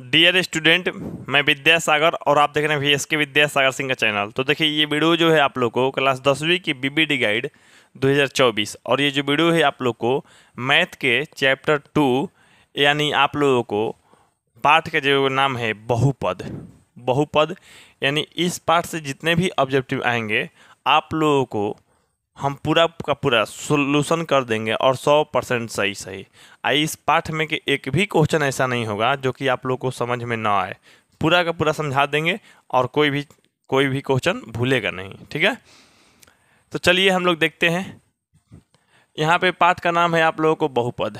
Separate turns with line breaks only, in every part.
dear student मैं विद्यासागर और आप देख रहे हैं वी एस के विद्यासागर सिंह का चैनल तो देखिए ये वीडियो जो है आप लोग को क्लास दसवीं की बीबीडी गाइड 2024 और ये जो वीडियो है आप लोग को मैथ के चैप्टर टू यानी आप लोगों को पाठ का जो नाम है बहुपद बहुपद यानी इस पाठ से जितने भी ऑब्जेक्टिव आएंगे आप लोगों को हम पूरा का पूरा सोल्यूशन कर देंगे और सौ परसेंट सही सही आई इस पाठ में के एक भी क्वेश्चन ऐसा नहीं होगा जो कि आप लोग को समझ में ना आए पूरा का पूरा समझा देंगे और कोई भी कोई भी क्वेश्चन भूलेगा नहीं ठीक है तो चलिए हम लोग देखते हैं यहाँ पे पाठ का नाम है आप लोगों को बहुपद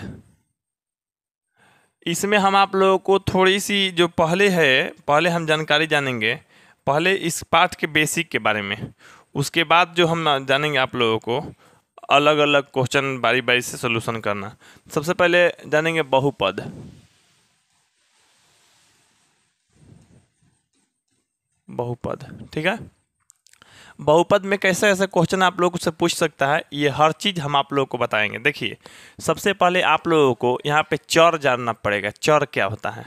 इसमें हम आप लोगों को थोड़ी सी जो पहले है पहले हम जानकारी जानेंगे पहले इस पाठ के बेसिक के बारे में उसके बाद जो हम जानेंगे आप लोगों को अलग अलग क्वेश्चन बारी बारी से सोल्यूशन करना सबसे पहले जानेंगे बहुपद बहुपद ठीक है बहुपद में कैसे कैसे क्वेश्चन आप लोग से पूछ सकता है ये हर चीज़ हम आप लोगों को बताएंगे देखिए सबसे पहले आप लोगों को यहाँ पे चर जानना पड़ेगा चर क्या होता है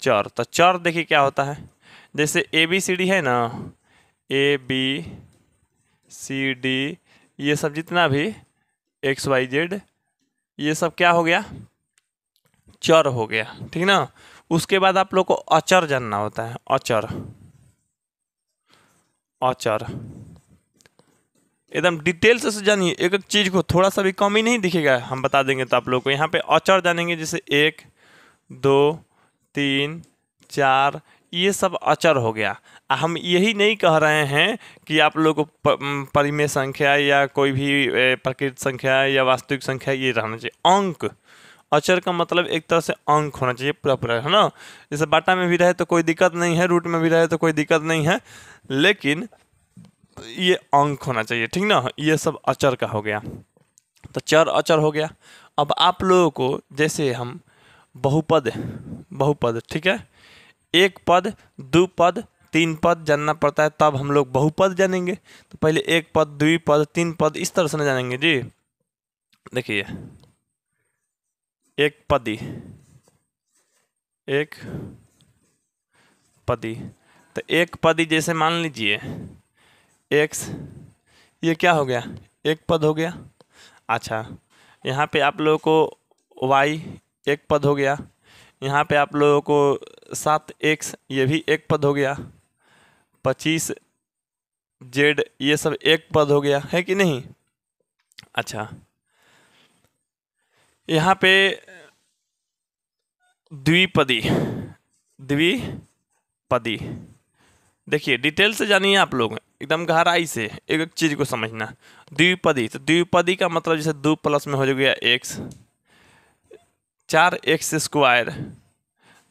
चर तो चर देखिए क्या होता है जैसे ए बी सी डी है ना ए बी सी डी ये सब जितना भी एक्स वाई जेड ये सब क्या हो गया चर हो गया ठीक ना उसके बाद आप लोग को अचर जानना होता है अचर अचर एकदम डिटेल से जानिए एक एक चीज़ को थोड़ा सा भी कमी नहीं दिखेगा हम बता देंगे तो आप लोग को यहाँ पे अचर जानेंगे जैसे एक दो तीन चार ये सब अचर हो गया हम यही नहीं कह रहे हैं कि आप लोग परिमेय संख्या या कोई भी प्रकृत संख्या या वास्तविक संख्या ये रहना चाहिए अंक अचर का मतलब एक तरह से अंक होना चाहिए पूरा पूरा है ना जैसे बाटा में भी रहे तो कोई दिक्कत नहीं है रूट में भी रहे तो कोई दिक्कत नहीं है लेकिन ये अंक होना चाहिए ठीक ना ये सब अचर का हो गया तो चर अचर हो गया अब आप लोगों को जैसे हम बहुपद बहुपद ठीक है एक पद दो पद तीन पद जानना पड़ता है तब हम लोग बहुपद जानेंगे तो पहले एक पद पद तीन पद इस तरह से ना जानेंगे जी देखिए एक पदी एक पदी तो एक पदी जैसे मान लीजिए एक्स ये क्या हो गया एक पद हो गया अच्छा यहाँ पे आप लोगों को वाई एक पद हो गया यहाँ पे आप लोगों को सात एक्स ये भी एक पद हो गया पच्चीस जेड ये सब एक पद हो गया है कि नहीं अच्छा यहाँ पे द्विपदी द्विपदी देखिए डिटेल से जानिए आप लोग एकदम गहराई से एक एक चीज़ को समझना द्विपदी तो द्विपदी का मतलब जैसे दो प्लस में हो गया एक्स चार एक्स स्क्वायर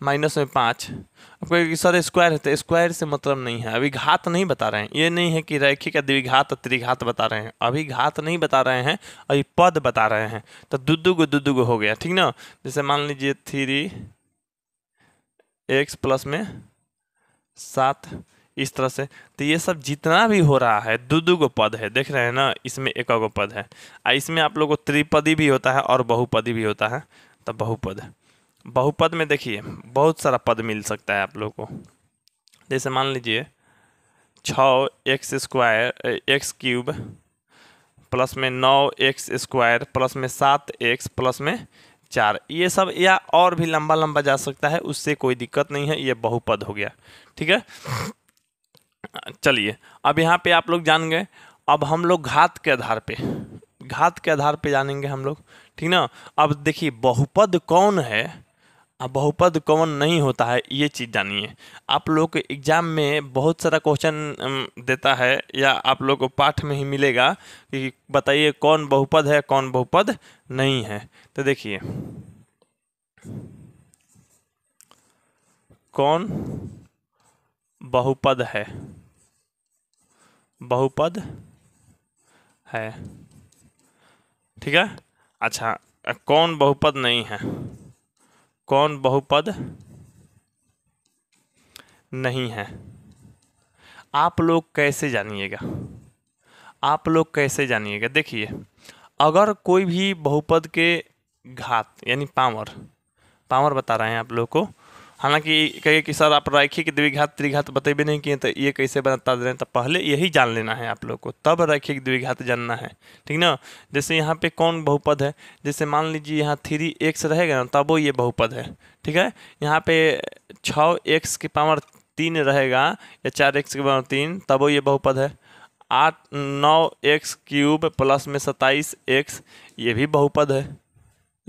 माइनस में पाँच अब आपको सर स्क्वायर है तो स्क्वायर से मतलब नहीं है अभी घात नहीं बता रहे हैं ये नहीं है कि रैखिक या द्विघात त्रिघात बता रहे हैं अभी घात नहीं बता रहे हैं अभी पद बता रहे हैं तो दुदुगो दुदुगो हो गया ठीक ना जैसे मान लीजिए थ्री एक्स प्लस में सात इस तरह से तो ये सब जितना भी हो रहा है दो दो गो पद है देख रहे हैं ना इसमें एक गो पद है और इसमें आप लोग को त्रिपदी भी होता है और बहुपदी भी होता है तो बहुपद है बहुपद में देखिए बहुत सारा पद मिल सकता है आप लोग को जैसे मान लीजिए छ x square x cube plus में नौ एक्स स्क्वायर प्लस में सात एक्स प्लस में चार ये सब या और भी लंबा लंबा जा सकता है उससे कोई दिक्कत नहीं है ये बहुपद हो गया ठीक है चलिए अब यहाँ पे आप लोग जान गए अब हम लोग घात के आधार पे घात के आधार पे जानेंगे हम लोग ठीक ना अब देखिए बहुपद कौन है बहुपद कॉमन नहीं होता है ये चीज़ जानिए आप लोग एग्ज़ाम में बहुत सारा क्वेश्चन देता है या आप लोग को पाठ में ही मिलेगा कि बताइए कौन बहुपद है कौन बहुपद नहीं है तो देखिए कौन बहुपद है बहुपद है ठीक है अच्छा कौन बहुपद नहीं है कौन बहुपद नहीं है आप लोग कैसे जानिएगा आप लोग कैसे जानिएगा देखिए अगर कोई भी बहुपद के घात यानी पावर पावर बता रहे हैं आप लोग को हालांकि कहिए कि सर आप रैखिक द्विघात त्रिघात बतेबे नहीं किए तो ये कैसे बता दे रहे हैं तो पहले यही जान लेना है आप लोग को तब रैखिक द्विघात जानना है ठीक ना जैसे यहाँ पे कौन बहुपद है जैसे मान लीजिए यहाँ थ्री एक्स रहेगा ना तब वो ये बहुपद है ठीक है यहाँ पे छः एक्स की पावर तीन रहेगा या चार एक्स की पावर तीन तब वो ये बहुपद है आठ नौ एक्स क्यूब प्लस में सत्ताईस एक्स ये भी बहुपद है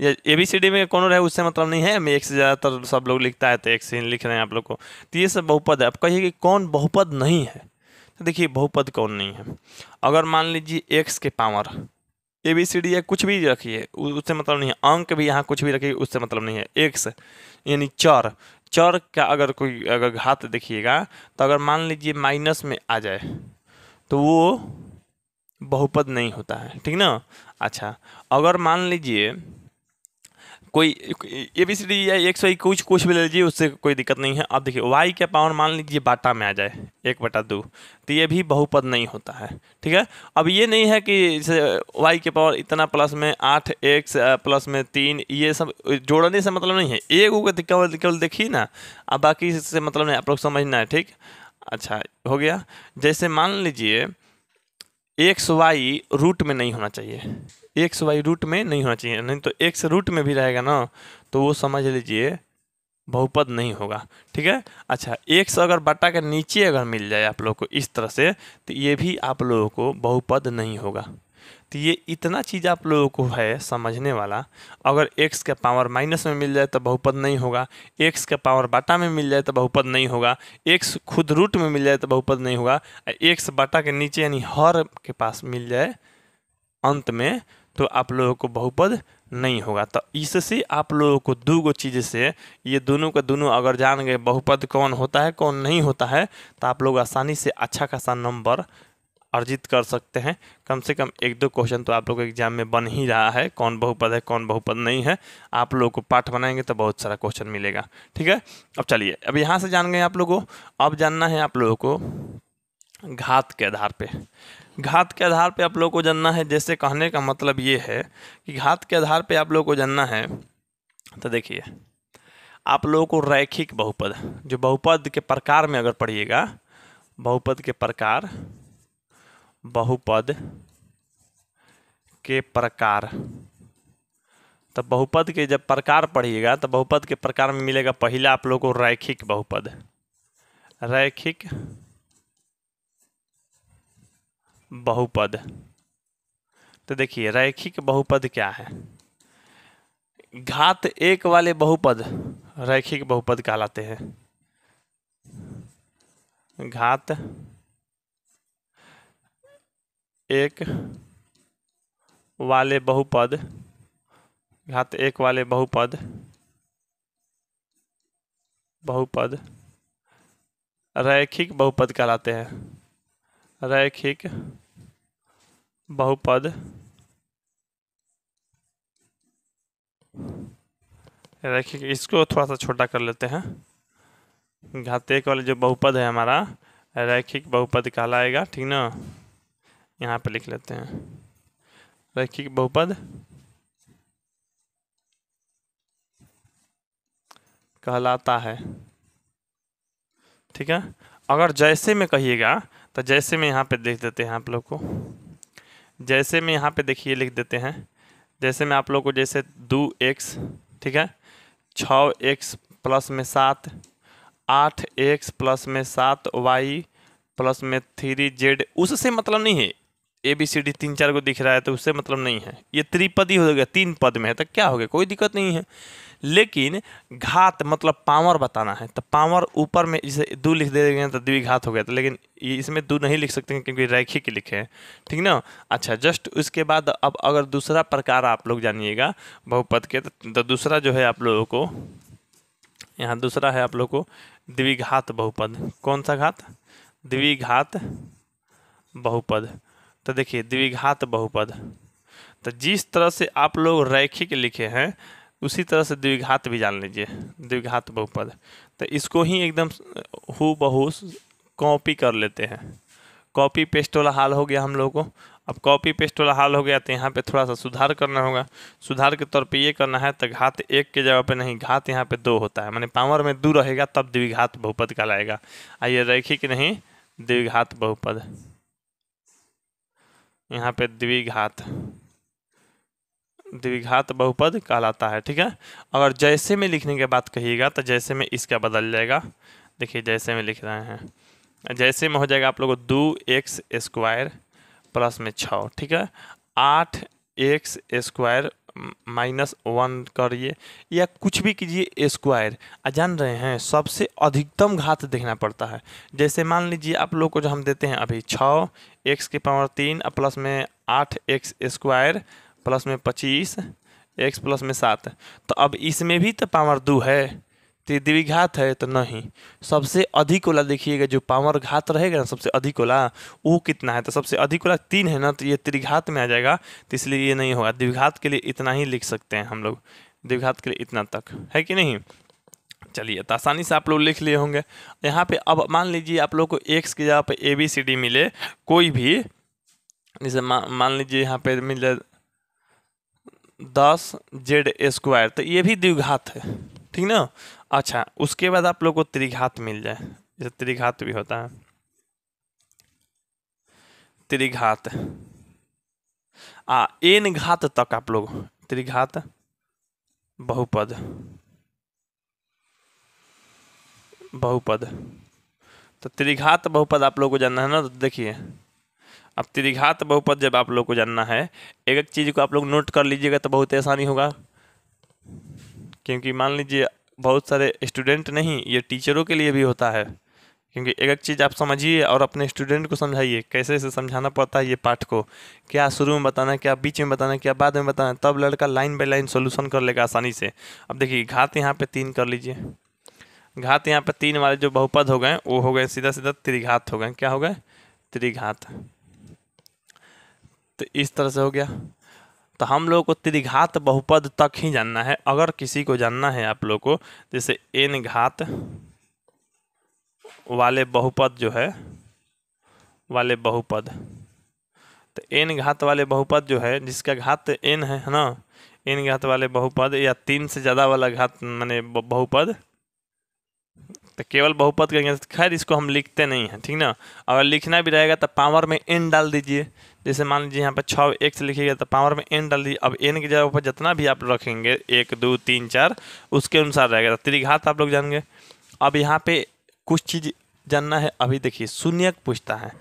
ये ए बी सी डी में कौन रहे उससे मतलब नहीं है मैं एक से ज़्यादातर सब लोग लिखता है तो एक से लिख रहे हैं आप लोग को तो ये सब बहुपद है आप कहिए कि कौन बहुपद नहीं है तो देखिए बहुपद कौन नहीं है अगर मान लीजिए एक्स के power A B C D या कुछ भी रखिए उससे मतलब नहीं है अंक भी यहाँ कुछ भी रखिए उससे मतलब नहीं है एक्स यानी चर चर का अगर कोई अगर घात देखिएगा तो अगर मान लीजिए माइनस में आ जाए तो वो बहुपद नहीं होता है ठीक ना अच्छा अगर मान लीजिए कोई ए बी सी डी या एक वाई कुछ कुछ भी ले लीजिए उससे कोई दिक्कत नहीं है अब देखिए वाई के पावर मान लीजिए बाटा में आ जाए एक बटा दो तो ये भी बहुपद नहीं होता है ठीक है अब ये नहीं है कि जैसे वाई के पावर इतना प्लस में आठ एक प्लस में तीन ये सब जोड़ने से मतलब नहीं है एक तो केवल केवल देखिए ना अब बाकी से मतलब नहीं आप लोग समझना है ठीक अच्छा हो गया जैसे मान लीजिए एक्स वाई रूट में नहीं होना चाहिए एक्स वाई रूट में नहीं होना चाहिए नहीं तो एक्स रूट में भी रहेगा ना तो वो समझ लीजिए बहुपद नहीं होगा ठीक है अच्छा एक्स अगर बटा के नीचे अगर मिल जाए आप लोग को इस तरह से तो ये भी आप लोगों को बहुपद नहीं होगा तो ये इतना चीज़ आप लोगों को है समझने वाला अगर x के पावर माइनस में मिल जाए तो बहुपद नहीं होगा x के पावर बाटा में मिल जाए तो बहुपद नहीं होगा x खुद रूट में मिल जाए तो बहुपद नहीं होगा x बटा के नीचे यानी हर के पास मिल जाए अंत में तो आप लोगों को बहुपद नहीं होगा तो इससे आप लोगों को दो गो चीज़ से ये दोनों का दोनों अगर जान गए बहुपद कौन होता है कौन नहीं होता है तो आप लोग आसानी से अच्छा खासा नंबर अर्जित कर सकते हैं कम से कम एक दो क्वेश्चन तो आप लोग एग्जाम में बन ही रहा है कौन बहुपद है कौन बहुपद नहीं है आप लोगों को पाठ बनाएंगे तो बहुत सारा क्वेश्चन मिलेगा ठीक है अब चलिए अब यहाँ से जान गए आप लोगों अब जानना है आप लोगों को घात के आधार पे घात के आधार पे आप लोग को जानना है जैसे कहने का मतलब ये है कि घात के आधार पे आप लोग को जानना है तो देखिए आप लोगों को रैखिक बहुपद जो बहुपद के प्रकार में अगर पढ़िएगा बहुपद के प्रकार बहुपद के प्रकार तो बहुपद के जब प्रकार पढ़िएगा तो बहुपद के प्रकार में मिलेगा पहला आप लोगों को रैखिक बहुपद रैखिक बहुपद तो देखिए रैखिक बहुपद क्या है घात एक वाले बहुपद रैखिक बहुपद कहलाते हैं घात एक वाले बहुपद घात एक वाले बहुपद बहुपद रैखिक बहुपद कहलाते हैं रैखिक बहुपद देखिए इसको थोड़ा सा छोटा कर लेते हैं घात एक वाले जो बहुपद है हमारा रैखिक बहुपद कहलाएगा ठीक ना यहाँ पे लिख लेते हैं रैखिक बहुपद कहलाता है ठीक है अगर जैसे में कहिएगा तो जैसे में यहाँ पे देख देते हैं आप लोग को जैसे में यहाँ पे देखिए लिख देते हैं जैसे में आप लोग को जैसे दो एक्स ठीक है छः एक्स प्लस में सात आठ एक्स प्लस में सात वाई प्लस में थ्री जेड उससे मतलब नहीं है ए बी सी डी तीन चार को दिख रहा है तो उससे मतलब नहीं है ये त्रिपद ही हो गया तीन पद में है तो क्या हो गया कोई दिक्कत नहीं है लेकिन घात मतलब पावर बताना है तो पावर ऊपर में जैसे दो लिख दे देंगे तो द्विघात हो गया तो लेकिन ये इसमें दो नहीं लिख सकते हैं क्योंकि रैखिक लिखे हैं ठीक ना अच्छा जस्ट उसके बाद अब अगर दूसरा प्रकार आप लोग जानिएगा बहुपद के तो दूसरा जो है आप लोगों को यहाँ दूसरा है आप लोग को द्विघात बहुपद कौन सा घात द्विघात बहुपद तो देखिए द्विघात बहुपद तो जिस तरह से आप लोग रैखिक लिखे हैं उसी तरह से द्विघात भी जान लीजिए द्विघात बहुपद तो इसको ही एकदम हु बहु कॉपी कर लेते हैं कॉपी पेस्ट वाला हाल हो गया हम लोगों को अब कॉपी पेस्ट वाला हाल हो गया तो यहाँ पे थोड़ा सा सुधार करना होगा सुधार के तौर पे ये करना है तो घात एक के जगह पे नहीं घात यहाँ पे दो होता है मैंने पावर में दो रहेगा तब द्विघात बहुपद कहलाएगा आइए रैखिक नहीं द्विघात बहुपद यहाँ पे द्विघात द्विघात बहुपद कहलाता है ठीक है अगर जैसे में लिखने की बात कहिएगा तो जैसे में इसका बदल जाएगा देखिए जैसे में लिख रहे हैं जैसे में हो जाएगा आप लोगों दो एक्स स्क्वायर प्लस में छः ठीक है आठ एक्स स्क्वायर माइनस वन करिए या कुछ भी कीजिए स्क्वायर आ जान रहे हैं सबसे अधिकतम घात देखना पड़ता है जैसे मान लीजिए आप लोग को जो हम देते हैं अभी छः एक्स के पावर तीन प्लस में आठ एक्स स्क्वायर प्लस में पच्चीस एक्स प्लस में सात तो अब इसमें भी तो पावर दो है तो द्विघात है तो नहीं सबसे अधिक वाला देखिएगा जो पावर घात रहेगा ना सबसे अधिक वाला वो कितना है तो सबसे अधिक वाला तीन है ना तो ये त्रिघात में आ जाएगा तो इसलिए ये नहीं होगा द्विघात के लिए इतना ही लिख सकते हैं हम लोग द्विघात के लिए इतना तक है कि नहीं चलिए तो आसानी से आप लोग लिख लिए होंगे यहाँ पे अब मान लीजिए आप लोग को एक्स की जगह पर ए बी सी डी मिले कोई भी जैसे मान लीजिए यहाँ पे जाए दस जेड स्क्वायर तो ये भी द्विघात है ठीक ना अच्छा उसके बाद आप लोग को त्रिघात मिल जाए जैसे त्रिघात भी होता है त्रिघात आ एन घात तक आप लोग त्रिघात बहुपद बहुपद तो त्रिघात बहुपद आप लोग को जानना है ना तो देखिए अब त्रिघात बहुपद जब आप लोग को जानना है एक एक चीज़ को आप लोग नोट कर लीजिएगा तो बहुत आसानी होगा क्योंकि मान लीजिए बहुत सारे स्टूडेंट नहीं ये टीचरों के लिए भी होता है क्योंकि एक एक चीज़ आप समझिए और अपने स्टूडेंट को समझाइए कैसे इसे समझाना पड़ता है ये पाठ को क्या शुरू में बताना क्या बीच में बताना क्या बाद में बताना तब लड़का लाइन बाई लाइन सोल्यूशन कर लेगा आसानी से अब देखिए घात यहाँ पे तीन कर लीजिए घात यहाँ पे तीन वाले जो बहुपद हो गए वो हो गए सीधा सीधा त्रिघात हो गए क्या हो गए त्रिघात तो इस तरह से हो गया तो हम लोग को त्रिघात बहुपद तक ही जानना है अगर किसी को जानना है आप लोग को जैसे एन घात वाले बहुपद जो है वाले बहुपद तो एन घात वाले बहुपद जो है जिसका घात एन है ना एन घात वाले बहुपद या तीन से ज़्यादा वाला घात माने बहुपद तो केवल बहुपद कहेंगे खैर इसको हम लिखते नहीं हैं ठीक ना अगर लिखना भी रहेगा तो पावर में एन डाल दीजिए जैसे मान लीजिए यहाँ पर छः एक्स लिखेगा तो पावर में एन डाल दीजिए अब एन की जगह पर जितना भी आप रखेंगे एक दो तीन चार उसके अनुसार रहेगा तो त्रिघात आप लोग जानेंगे अब यहाँ पे कुछ चीज़ जानना है अभी देखिए शून्यक पूछता है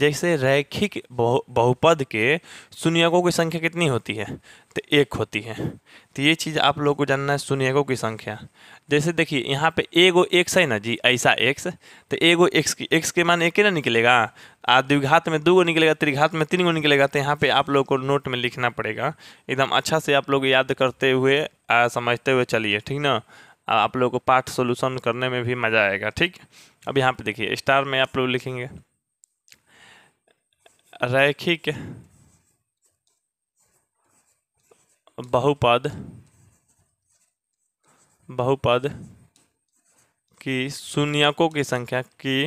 जैसे रैखिक बहुपद के शून्यकों की संख्या कितनी होती है तो एक होती है तो ये चीज़ आप लोगों को जानना है शून्यकों की संख्या जैसे देखिए यहाँ पे गो एक्स है ना जी ऐसा एक्स तो गो एक्स की एक्स के मान एक ही ना निकलेगा आ द्विघात में दो गो निकलेगा त्रिघात में तीन गो निकलेगा तो यहाँ पर आप लोग को नोट में लिखना पड़ेगा एकदम अच्छा से आप लोग याद करते हुए समझते हुए चलिए ठीक ना आप लोग को पाठ सोल्यूशन करने में भी मज़ा आएगा ठीक अब यहाँ पे देखिए स्टार में आप लोग लिखेंगे रैखिक बहुपद बहुपद की शून्यकों की संख्या की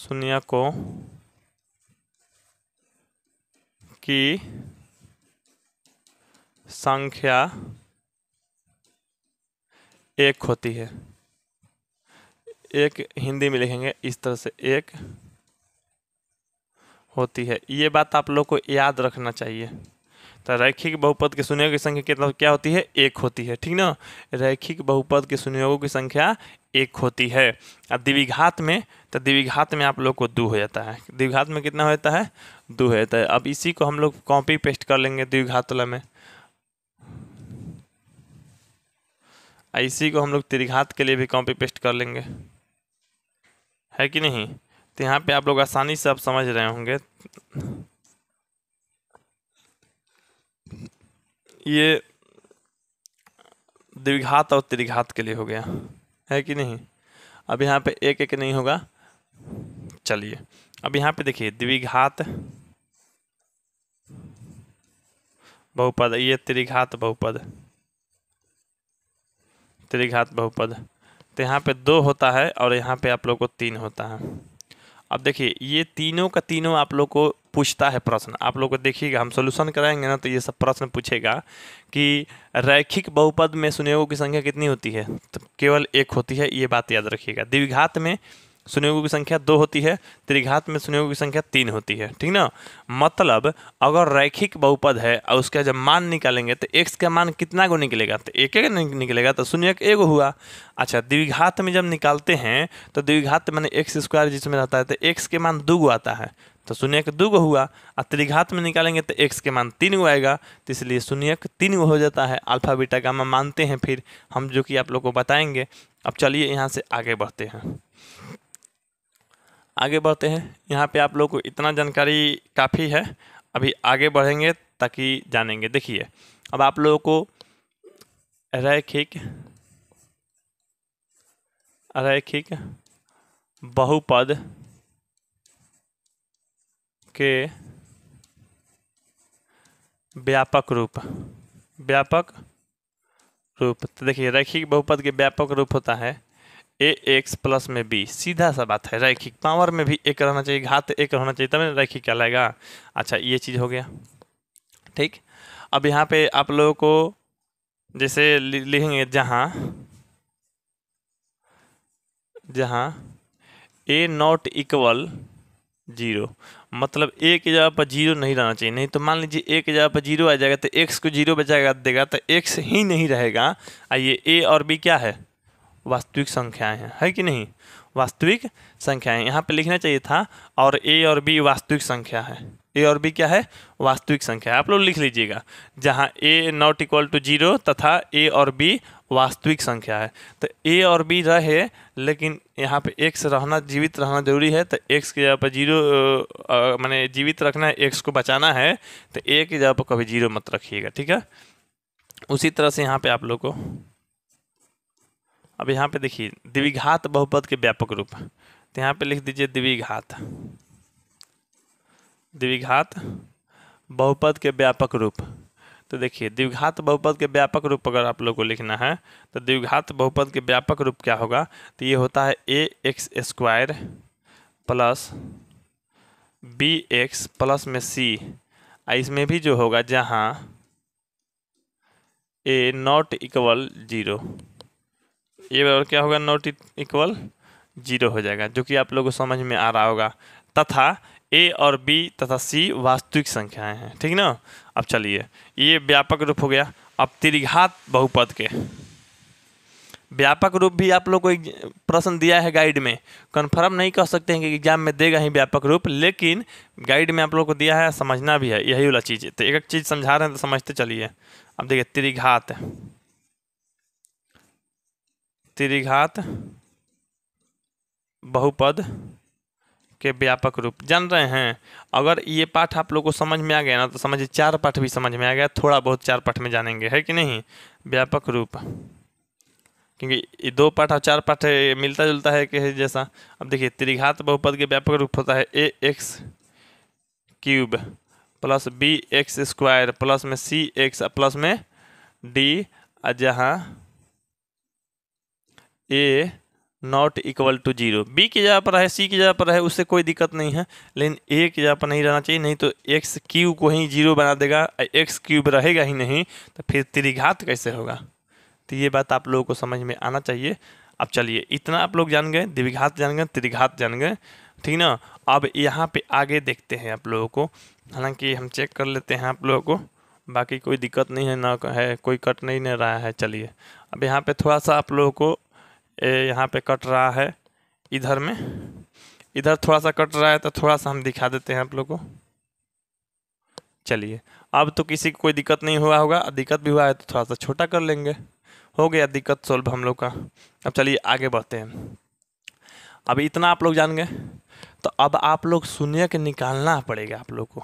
शून्यकों की संख्या एक होती है एक हिंदी में लिखेंगे इस तरह से एक होती है ये बात आप लोग को याद रखना चाहिए तो रैखिक बहुपद के सुनियोग की संख्या कितना क्या होती है एक होती है ठीक ना रैखिक बहुपद के सुनियोगों की संख्या एक होती है अब द्विघात में तो द्विघात में आप लोग को दो हो जाता है द्विघात में कितना हो जाता है दो हो जाता है अब इसी को हम लोग कॉपी पेस्ट कर लेंगे द्विघात में इसी को हम लोग त्रिघात के लिए भी कॉपी पेस्ट कर लेंगे है कि नहीं तो यहाँ पे आप लोग आसानी से आप समझ रहे होंगे ये द्विघात और त्रिघात के लिए हो गया है कि नहीं अब यहाँ पे एक एक नहीं होगा चलिए अब यहाँ पे देखिए द्विघात बहुपद ये त्रिघात बहुपद त्रिघात बहुपद तो यहाँ पे दो होता है और यहाँ पे आप लोग को तीन होता है अब देखिए ये तीनों का तीनों आप लोग को पूछता है प्रश्न आप लोग को देखिएगा हम सोल्यूशन कराएंगे ना तो ये सब प्रश्न पूछेगा कि रैखिक बहुपद में सुनियोगों की संख्या कितनी होती है तो केवल एक होती है ये बात याद रखिएगा द्विघात में सुनियोगों की संख्या दो होती है त्रिघात में सुनियोगों की संख्या तीन होती है ठीक ना मतलब अगर रैखिक बहुपद है और उसका जब मान निकालेंगे तो एक्स का मान कितना को निकलेगा तो एक एक निकलेगा तो शून्य एक एगो हुआ अच्छा द्विघात में जब निकालते हैं तो द्विघात मैंने एक्स स्क्वायर जिसमें रहता है तो एक्स के मान दो गो आता है तो शून्य दो गो हुआ और त्रिघात में निकालेंगे तो एक्स के मान तीन गो आएगा तो इसलिए शून्य तीन गो हो जाता है अल्फा बीटा गामा मानते हैं फिर हम जो कि आप लोग को बताएंगे अब चलिए यहाँ से आगे बढ़ते हैं आगे बढ़ते हैं यहाँ पे आप लोग को इतना जानकारी काफ़ी है अभी आगे बढ़ेंगे ताकि जानेंगे देखिए अब आप लोगों को रैखिक रैखिक बहुपद के व्यापक रूप व्यापक रूप तो देखिए रैखिक बहुपद के व्यापक रूप होता है ए एक्स प्लस में बी सीधा सा बात है रैखिक पावर में भी एक रहना चाहिए घात एक रहना चाहिए तभी रैखिक लगेगा अच्छा ये चीज़ हो गया ठीक अब यहाँ पे आप लोगों को जैसे लिखेंगे जहाँ जहाँ ए नॉट इक्वल जीरो मतलब ए की जगह पर जीरो नहीं रहना चाहिए नहीं तो मान लीजिए ए की जगह पर जीरो आ जाएगा तो एक्स को जीरो बचाएगा देगा तो एक्स ही नहीं रहेगा आइए ए और बी क्या है वास्तविक संख्याएं हैं है कि नहीं वास्तविक संख्याएं यहाँ पे लिखना चाहिए था और ए और बी वास्तविक संख्या है ए और बी क्या है वास्तविक संख्या है आप लोग लिख लीजिएगा जहाँ a not equal to zero तथा ए और बी वास्तविक संख्या है तो ए और बी रहे लेकिन यहाँ पे एक्स रहना जीवित रहना जरूरी है तो एक्स की जगह पर जीरो मैंने जीवित रखना है एक्स को बचाना है तो ए की जगह पर कभी जीरो मत रखिएगा ठीक है उसी तरह से यहाँ पे आप लोग को अब यहाँ पे देखिए द्विघात बहुपद के व्यापक रूप तो यहाँ पे लिख दीजिए द्विघात द्विघात बहुपद के व्यापक रूप तो देखिए द्विघात बहुपद के व्यापक रूप अगर आप लोग को लिखना है तो द्विघात बहुपद के व्यापक रूप क्या होगा तो ये होता है a x square plus b x plus में सी इसमें भी जो होगा जहाँ ए नॉट इक्वल जीरो ये बराबर क्या होगा नॉट इक्वल जीरो हो जाएगा जो कि आप लोगों को समझ में आ रहा होगा तथा ए और बी तथा सी वास्तविक संख्याएं हैं ठीक ना अब चलिए ये व्यापक रूप हो गया अब त्रिघात बहुपद के व्यापक रूप भी आप लोग को एक प्रश्न दिया है गाइड में कन्फर्म नहीं कर सकते हैं कि एग्जाम में देगा ही व्यापक रूप लेकिन गाइड में आप लोग को दिया है समझना भी है यही वाला चीज़ तो एक एक चीज़ समझा रहे हैं तो समझते चलिए अब देखिए त्रिघात त्रिघात बहुपद के व्यापक रूप जान रहे हैं अगर ये पाठ आप लोग को समझ में आ गया ना तो समझिए चार पाठ भी समझ में आ गया थोड़ा बहुत चार पाठ में जानेंगे है कि नहीं व्यापक रूप क्योंकि दो पाठ और चार पाठ मिलता जुलता है कि जैसा अब देखिए त्रिघात बहुपद के व्यापक रूप होता है a x cube plus b x square plus में सी एक्स प्लस में डी जहाँ a not equal to zero b की जगह पर है सी की जगह पर है उससे कोई दिक्कत नहीं है लेकिन ए की जगह पर नहीं रहना चाहिए नहीं तो एक्स क्यू को ही जीरो बना देगा एक्स क्यूब रहेगा ही नहीं तो फिर त्रिघात कैसे होगा तो ये बात आप लोगों को समझ में आना चाहिए अब चलिए इतना आप लोग जान गए द्विघात जान गए त्रिघात जान गए ठीक ना अब यहाँ पे आगे देखते हैं आप लोगों को हालांकि हम चेक कर लेते हैं आप लोगों को बाकी कोई दिक्कत नहीं है ना है कोई कट नहीं, नहीं रहा है चलिए अब यहाँ पे थोड़ा सा आप लोगों को ए, यहाँ पे कट रहा है इधर में इधर थोड़ा सा कट रहा है तो थोड़ा सा हम दिखा देते हैं आप लोग को चलिए अब तो किसी को कोई दिक्कत नहीं हुआ होगा दिक्कत भी हुआ है तो थोड़ा सा छोटा कर लेंगे हो गया दिक्कत सॉल्व हम लोग का अब चलिए आगे बढ़ते हैं अब इतना आप लोग जान गए तो अब आप लोग शून्य के निकालना पड़ेगा आप लोग को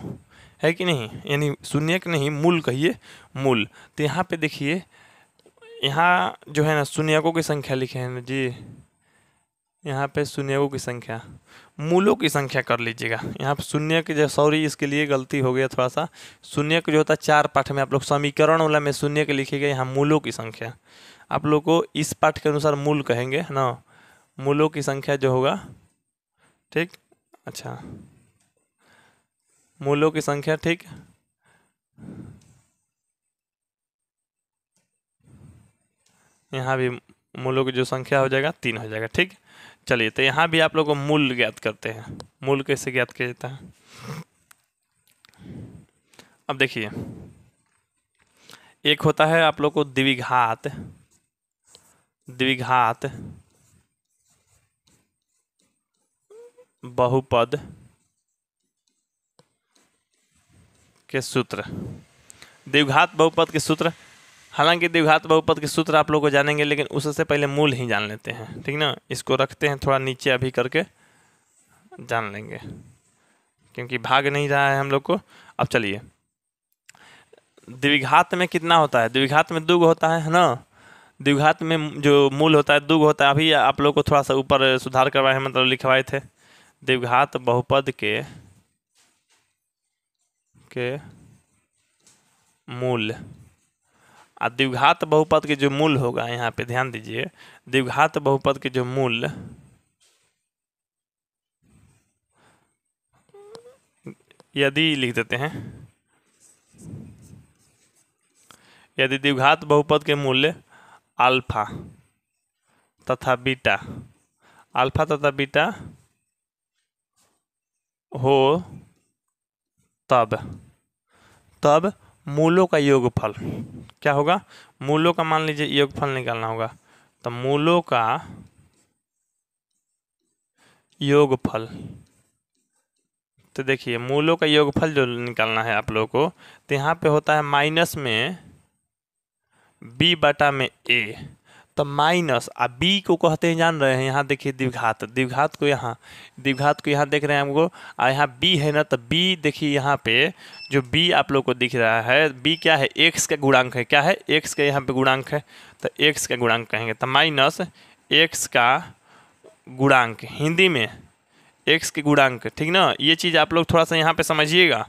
है कि नहीं यानी शून्य के नहीं मूल कहिए मूल तो यहाँ पे देखिए यहाँ जो है ना सुनियाकों की संख्या लिखे हैं ना जी यहाँ पे शून्यकों की संख्या मूलों की संख्या कर लीजिएगा यहाँ पर शून्य के जो सॉरी इसके लिए गलती हो गया थोड़ा सा शून्य जो होता है चार पाठ में आप लोग समीकरण वाला में शून्य के लिखेगा यहाँ मूलों की संख्या आप लोग को इस पाठ के अनुसार मूल कहेंगे है ना मूलों की संख्या जो होगा ठीक अच्छा मूलों की संख्या ठीक यहाँ भी मूलों की जो संख्या हो जाएगा तीन हो जाएगा ठीक चलिए तो यहाँ भी आप लोग को मूल ज्ञात करते हैं मूल कैसे ज्ञात किया जाता है अब देखिए एक होता है आप लोग को द्विघात द्विघात बहुपद के सूत्र द्विघात बहुपद के सूत्र हालांकि द्विघात बहुपद के सूत्र आप लोग को जानेंगे लेकिन उससे पहले मूल ही जान लेते हैं ठीक ना इसको रखते हैं थोड़ा नीचे अभी करके जान लेंगे क्योंकि भाग नहीं रहा है हम लोग को अब चलिए द्विघात में कितना होता है द्विघात में दुग होता है ना द्विघात में जो मूल होता है दुग होता है अभी आप लोग को थोड़ा सा ऊपर सुधार करवाए हैं मतलब लिखवाए थे द्विघात बहुपद के के मूल और द्विघात बहुपद के जो मूल होगा यहाँ पे ध्यान दीजिए द्विघात बहुपद के जो मूल यदि लिख देते हैं यदि द्विघात बहुपद के मूल्य अल्फा तथा बीटा अल्फा तथा बीटा हो तब तब मूलों का योगफल क्या होगा मूलों का मान लीजिए योगफल निकालना होगा तो मूलों का योगफल तो देखिए मूलों का योगफल जो निकालना है आप लोगों को तो यहाँ पे होता है माइनस में बी बटा में ए तो माइनस अब बी को कहते हैं जान रहे हैं यहाँ देखिए दीघात दीघात को यहाँ द्विघात को यहाँ देख रहे हैं हमको और यहाँ बी है ना तो बी देखिए यहाँ पे जो बी आप लोग को दिख रहा है बी क्या है एक्स का गुणांक है क्या है एक्स का यहाँ पे गुणांक है तो एक्स का गुणांक कहेंगे तो माइनस एक्स का गुणांक हिंदी में एक्स के गुणांक ठीक ना ये चीज़ आप लोग थोड़ा सा यहाँ पर समझिएगा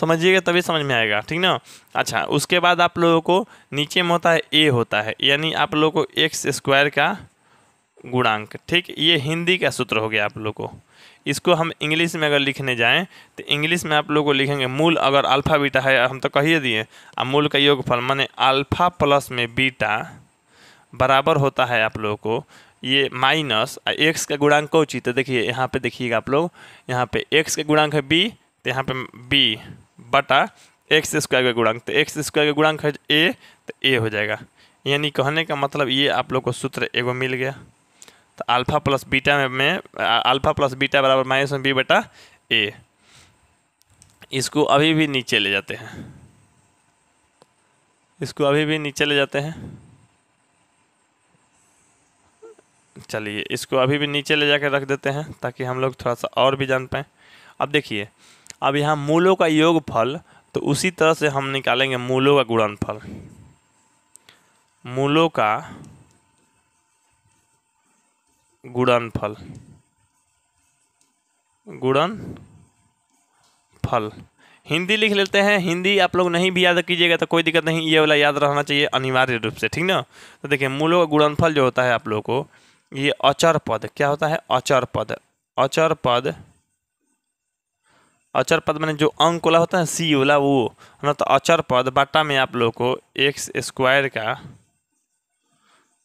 समझिएगा तभी समझ में आएगा ठीक ना अच्छा उसके बाद आप लोगों को नीचे में होता है ए होता है यानी आप लोगों को एक्स स्क्वायर का गुणांक ठीक ये हिंदी का सूत्र हो गया आप लोग को इसको हम इंग्लिश में अगर लिखने जाएं तो इंग्लिश में आप लोग को लिखेंगे मूल अगर अल्फ़ा बीटा है हम तो कहिए दिए अब मूल का योगफल माने अल्फ़ा प्लस में बीटा बराबर होता है आप लोगों को ये माइनस एक्स का गुणांक कौची तो देखिए यहाँ पे देखिएगा आप लोग यहाँ पे एक्स का गुणांक है बी तो यहाँ पे बी बटा एक्स स्क्वायर का गुणांक तो एक्स स्क्वायर का गुणांक है ए तो ए हो जाएगा यानी कहने का मतलब ये आप लोग को सूत्र एगो मिल गया तो अल्फा प्लस बीटा में, में अल्फा प्लस बीटा बराबर माइनस में बी बटा ए इसको अभी भी नीचे ले जाते हैं इसको अभी भी नीचे ले जाते हैं चलिए इसको अभी भी नीचे ले जाकर रख देते हैं ताकि हम लोग थोड़ा सा और भी जान पाएँ अब देखिए अब यहाँ मूलों का योग फल तो उसी तरह से हम निकालेंगे मूलों का गुणनफल मूलों का गुणनफल गुणन फल हिंदी लिख लेते हैं हिंदी आप लोग नहीं भी याद कीजिएगा तो कोई दिक्कत नहीं ये वाला याद रहना चाहिए अनिवार्य रूप से ठीक ना तो देखिए मूलों का गुणनफल जो होता है आप लोगों को ये अचर पद क्या होता है अचर पद अचर पद अचर पद मैंने जो अंक वाला होता है सी वाला वो ना तो अचर पद बाटा में आप लोग को एक्स स्क्वायर का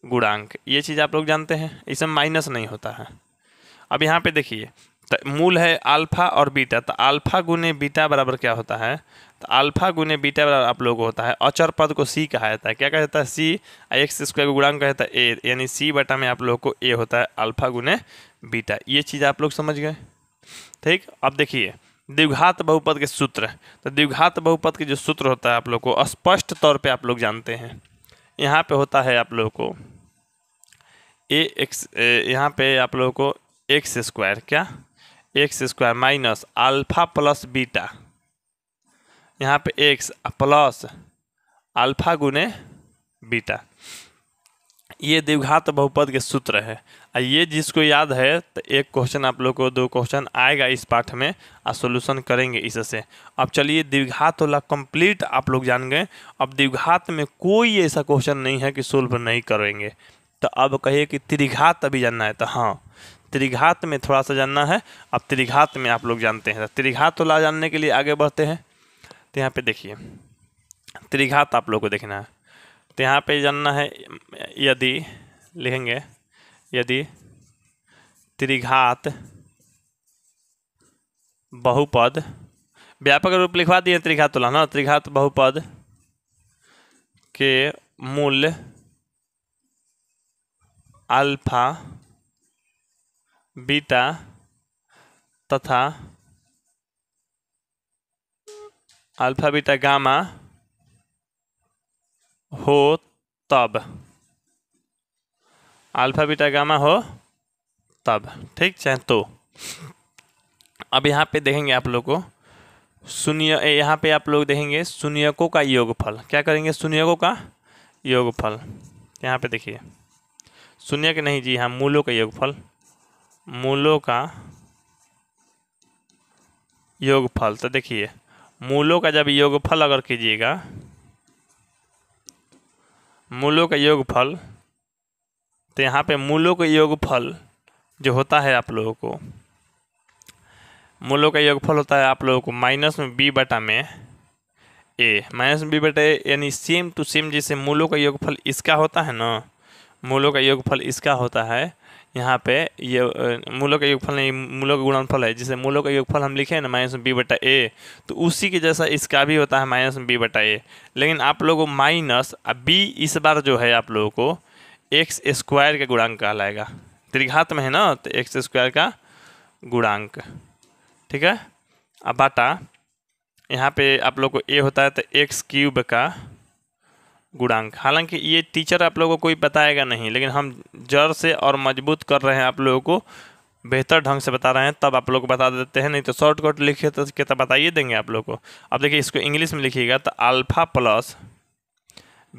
गुणांक ये चीज़ आप लोग जानते हैं इसमें माइनस नहीं होता है अब यहाँ पे देखिए तो मूल है अल्फा और बीटा तो अल्फा गुने बीटा बराबर क्या होता है तो अल्फा गुने बीटा बराबर आप लोग को होता है अचर पद को सी कहा जाता है क्या कहा जाता है सी एक्स स्क्वायर का गुणांक कहा जाता है ए यानी सी बटा में आप लोग को ए होता है अल्फा गुने बीटा ये चीज़ आप लोग समझ गए ठीक अब देखिए द्विघात बहुपद के सूत्र तो द्विघात बहुपद के जो सूत्र होता है आप लोग को स्पष्ट तौर पे आप लोग जानते हैं यहाँ पे होता है आप लोग को ए एक्स यहाँ पे आप लोगों को एक्स स्क्वायर क्या x square minus alpha plus beta यहाँ पे एक्स प्लस अल्फा गुने बीटा ये देवघात बहुपद के सूत्र है और ये जिसको याद है तो एक क्वेश्चन आप लोग को दो क्वेश्चन आएगा इस पाठ में और सोल्यूशन करेंगे इससे अब चलिए द्विघात वाला कंप्लीट आप लोग जान गए अब दीवघात में कोई ऐसा क्वेश्चन नहीं है कि सोल्व नहीं करेंगे तो अब कहिए कि त्रिघात अभी जानना है तो हाँ त्रिघात में थोड़ा सा जानना है अब त्रिघात में आप लोग जानते हैं तो त्रिघात वाला जानने के लिए आगे बढ़ते हैं तो यहाँ पर देखिए त्रिघात आप लोग को देखना है तो यहाँ पे जानना है यदि लिखेंगे यदि त्रिघात बहुपद व्यापक रूप लिखवा दिए त्रिघात तुला ना त्रिघात बहुपद के मूल्य अल्फा बीटा तथा अल्फा बीटा गामा हो तब अल्फा बीटा गामा हो तब ठीक चाहे तो अब यहाँ पे देखेंगे आप लोग को शून्य यहाँ पे आप लोग देखेंगे शून्यकों का योगफल क्या करेंगे शून्यकों का योगफल यहाँ पे देखिए शून्य के नहीं जी हाँ मूलों का योगफल मूलों का योगफल तो देखिए मूलों का जब योगफल अगर कीजिएगा मूलों का योगफल तो यहाँ पे मूलों का योगफल जो होता है आप लोगों को मूलों का योगफल होता है आप लोगों को माइनस में बी बटा में ए माइनस में बी बटा ए यानी सेम टू सेम जैसे मूलों का योगफल इसका होता है ना मूलों का योगफल इसका होता है यहाँ पे ये मूलों का युगफल नहीं मूलों का गुणनफल है जिसे मूलों का युगफल हम लिखे ना माइनस बी बटा ए तो उसी के जैसा इसका भी होता है माइनस बी बटा ए लेकिन आप लोगों को माइनस बी इस बार जो है आप लोगों को एक्स स्क्वायर का गुणांक कहलाएगा त्रिघात में है ना तो एक्स स्क्वायर का गुणांक ठीक है अब बाटा यहाँ पे आप लोग को ए होता है तो एक्स क्यूब का गुणांक हालांकि ये टीचर आप लोगों को कोई बताएगा नहीं लेकिन हम जड़ से और मजबूत कर रहे हैं आप लोगों को बेहतर ढंग से बता रहे हैं तब आप लोग को बता देते हैं नहीं तो शॉर्टकट लिखे तो कितना बताइए देंगे आप लोग को अब देखिए इसको इंग्लिश में लिखिएगा तो अल्फ़ा प्लस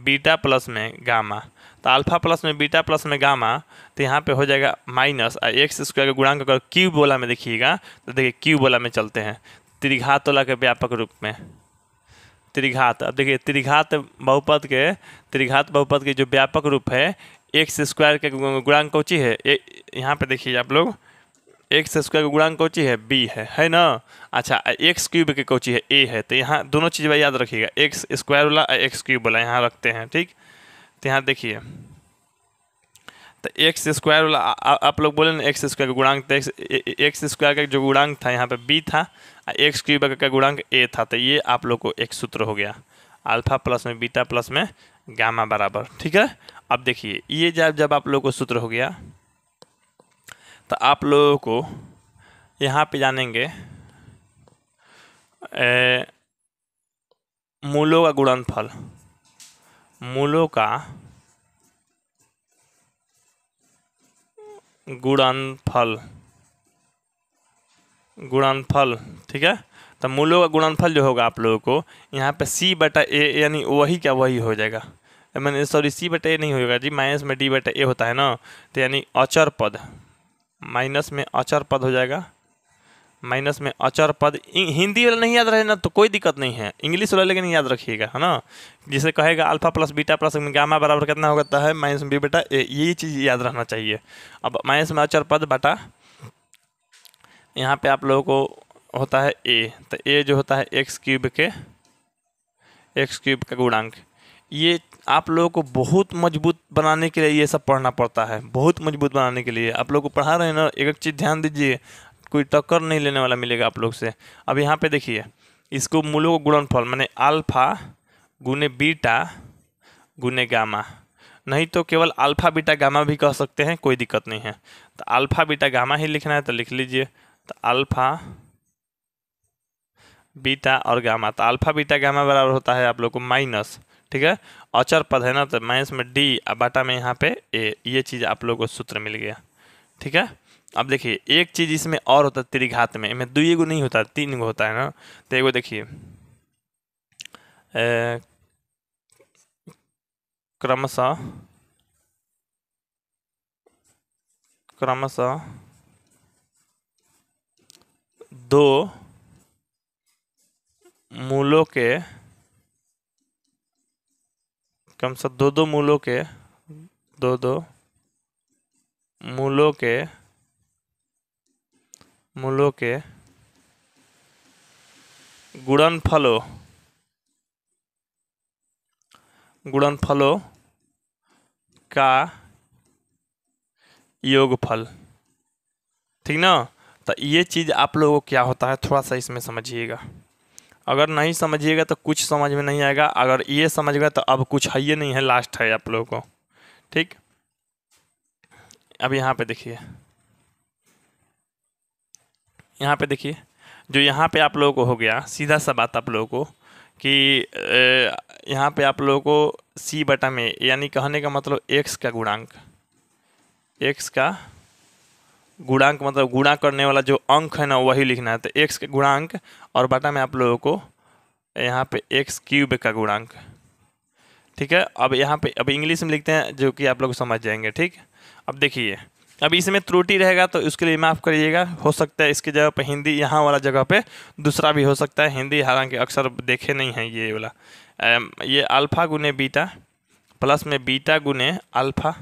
बीटा प्लस में गामा तो अल्फ़ा प्लस में बीटा प्लस में गामा तो यहाँ पे हो जाएगा माइनस और एक्स स्क्वायर का गुणांक अगर क्यूब बोला में देखिएगा तो देखिए क्यूब बोला में चलते हैं त्रिघात के व्यापक रूप में त्रिघात अब देखिए त्रिघात बहुपद के त्रिघात बहुपद के जो व्यापक रूप है एक्स स्क्वायर के गुणांक कोची है यहाँ पे देखिए आप लोग एक्स स्क्वायर का गुणांक कोची है बी है है ना अच्छा एक्स क्यूब के कोची है ए है तो यहाँ दोनों चीज़ याद रखिएगा एक्स स्क्वायर वाला और एक्स क्यूब वाला यहाँ रखते हैं ठीक तो यहाँ देखिए तो एक्स स्क्वायर वाला आप लोग बोले ना एक्स स्क्वायर का गुणांक एक्स एक्स स्क्वायर का जो गुणांक था यहाँ पे बी था एक्स क्यूब का गुणांक ए था तो ये आप लोग को एक सूत्र हो गया अल्फा प्लस में बीटा प्लस में गामा बराबर ठीक है अब देखिए ये जब जब आप लोग को सूत्र हो गया तो आप लोगों को यहाँ पे जानेंगे मूलों का गुणनफल मूलों का गुणनफल गुणनफल ठीक है तो मूलों का गुणनफल जो होगा आप लोगों को यहाँ पे सी बटा ए यानी वही क्या वही हो जाएगा मैंने सॉरी सी बटा ए नहीं होगा जी माइनस में डी बटा ए होता है ना तो यानी अचर पद माइनस में अचर पद हो जाएगा माइनस में अचर पद हिंदी वाला नहीं याद रहे ना तो कोई दिक्कत नहीं है इंग्लिश वाला लेकिन याद रखिएगा है ना जिसे कहेगा alpha plus beta plus gamma बराबर कितना होता है माइनस में बी बेटा ये चीज़ याद रहना चाहिए अब माइनस में अचर पद बटा यहाँ पे आप लोगों को होता है ए तो ए जो होता है एक्स क्यूब के एक्स क्यूब का गुणांक ये आप लोगों को बहुत मजबूत बनाने के लिए ये सब पढ़ना पड़ता है बहुत मजबूत बनाने के लिए आप लोग को पढ़ा रहे हैं ना एक एक चीज़ ध्यान दीजिए कोई टक्कर नहीं लेने वाला मिलेगा आप लोग से अब यहाँ पे देखिए इसको मूलों गुणन गुणनफल मैंने अल्फा गुने बीटा गुने गामा नहीं तो केवल अल्फा बीटा गामा भी कह सकते हैं कोई दिक्कत नहीं है तो अल्फा बीटा गामा ही लिखना है तो लिख लीजिए तो अल्फा बीटा और गामा तो अल्फा बीटा गामा बराबर होता है आप लोग को माइनस ठीक है अचर पद है ना तो माइनस में डी और बाटा में यहाँ पे ए ये चीज़ आप लोग को सूत्र मिल गया ठीक है अब देखिए एक चीज़ इसमें और होता है त्रिघात में इसमें दुई गो नहीं होता तीन गो होता है ना तो एगो देखिए क्रमश क्रमश दो मूलों के कम से दो दो मूलों के दो दो मूलों के मूलों के गुड़न फलों का योगफल ठीक ना तो ये चीज़ आप लोगों को क्या होता है थोड़ा सा इसमें समझिएगा अगर नहीं समझिएगा तो कुछ समझ में नहीं आएगा अगर ये समझ गए तो अब कुछ है ये नहीं है लास्ट है आप लोगों को ठीक अब यहाँ पे देखिए यहाँ पे देखिए जो यहाँ पे आप लोगों को हो गया सीधा सा बात आप लोगों को कि यहाँ पे आप लोगों को सी बटा में यानी कहने का मतलब एक्स का गुणांक एक्स का गुणांक मतलब गुणा करने वाला जो अंक है ना वही लिखना है तो एक्स का गुणांक और बटा में आप लोगों को यहाँ पे एक्स क्यूब का गुणांक ठीक है अब यहाँ पे अब इंग्लिश में लिखते हैं जो कि आप लोग समझ जाएंगे ठीक अब देखिए अभी इसमें त्रुटि रहेगा तो उसके लिए माफ़ करिएगा हो सकता है इसकी जगह पर हिंदी यहाँ वाला जगह पे दूसरा भी हो सकता है हिंदी हालांकि अक्सर देखे नहीं हैं ये वाला ये अल्फ़ा गुने बीटा प्लस में बीटा गुने अल्फ़ा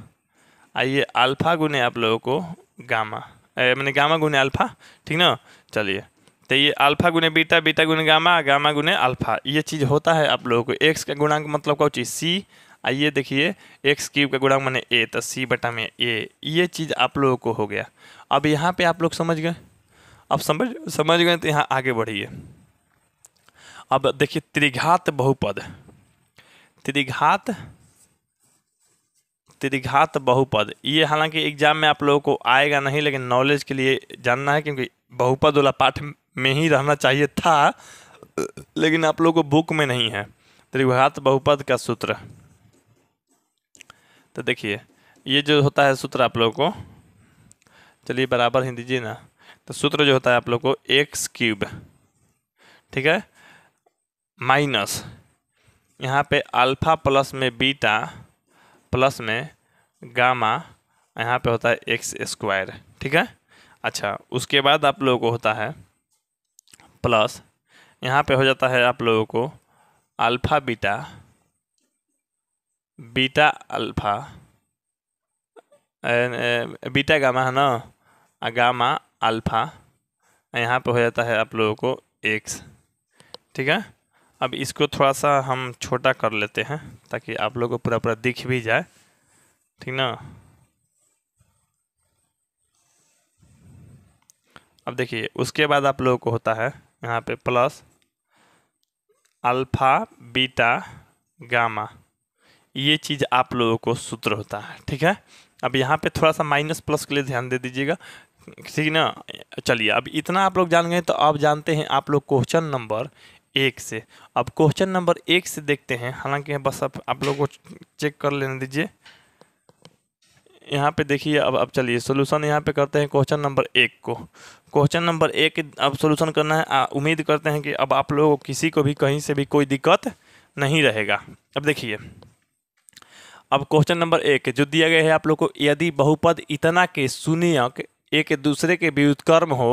आइए अल्फ़ा गुने आप लोगों को गामा मैंने गामा गुने अल्फ़ा ठीक ना चलिए तो ये अल्फ़ा गुने बीटा बीटा गुने गामा गामा गुने अल्फ़ा ये चीज़ होता है आप लोगों को एक्स का गुणांक मतलब कौन चीज़ सी आइए देखिए एक्स क्यूब का गुणांक मैंने ए तो सी बटा में ए ये चीज़ आप लोगों को हो गया अब यहाँ पे आप लोग समझ गए अब समझ समझ गए तो यहाँ आगे बढ़िए अब देखिए त्रिघात बहुपद त्रिघात त्रिघात बहुपद ये हालांकि एग्जाम में आप लोगों को आएगा नहीं लेकिन नॉलेज के लिए जानना है क्योंकि बहुपद वाला पाठ में ही रहना चाहिए था लेकिन आप लोगों को बुक में नहीं है त्रिघात बहुपद का सूत्र तो देखिए ये जो होता है सूत्र आप लोगों को चलिए बराबर हिंदी दीजिए ना तो सूत्र जो होता है आप लोग को एक्स क्यूब ठीक है माइनस यहाँ पे अल्फा प्लस में बीटा प्लस में गामा यहाँ पे होता है एक्स स्क्वायर ठीक है अच्छा उसके बाद आप लोगों को होता है प्लस यहाँ पे हो जाता है आप लोगों को alpha beta beta alpha beta gamma है ना गामा अल्फा यहाँ पे हो जाता है आप लोगों को एक्स ठीक है अब इसको थोड़ा सा हम छोटा कर लेते हैं ताकि आप लोगों को पूरा पूरा दिख भी जाए ठीक ना अब देखिए उसके बाद आप लोगों को होता है यहाँ पे प्लस अल्फा बीटा गामा ये चीज़ आप लोगों को सूत्र होता है ठीक है अब यहाँ पे थोड़ा सा माइनस प्लस के लिए ध्यान दे दीजिएगा ठीक ना चलिए अब इतना आप लोग जान गए तो अब जानते हैं आप लोग क्वेश्चन नंबर एक से अब क्वेश्चन नंबर एक से देखते हैं हालांकि बस अब आप लोग को चेक कर लेने दीजिए यहाँ पे देखिए अब अब चलिए सोल्यूशन यहाँ पे करते हैं क्वेश्चन नंबर एक को क्वेश्चन नंबर एक अब सोल्यूशन करना है उम्मीद करते हैं कि अब आप लोग किसी को भी कहीं से भी कोई दिक्कत नहीं रहेगा अब देखिए अब क्वेश्चन नंबर एक जो दिया गया है आप लोग को यदि बहुपद इतना के शून्यक एक दूसरे के व्युत्कर्म हो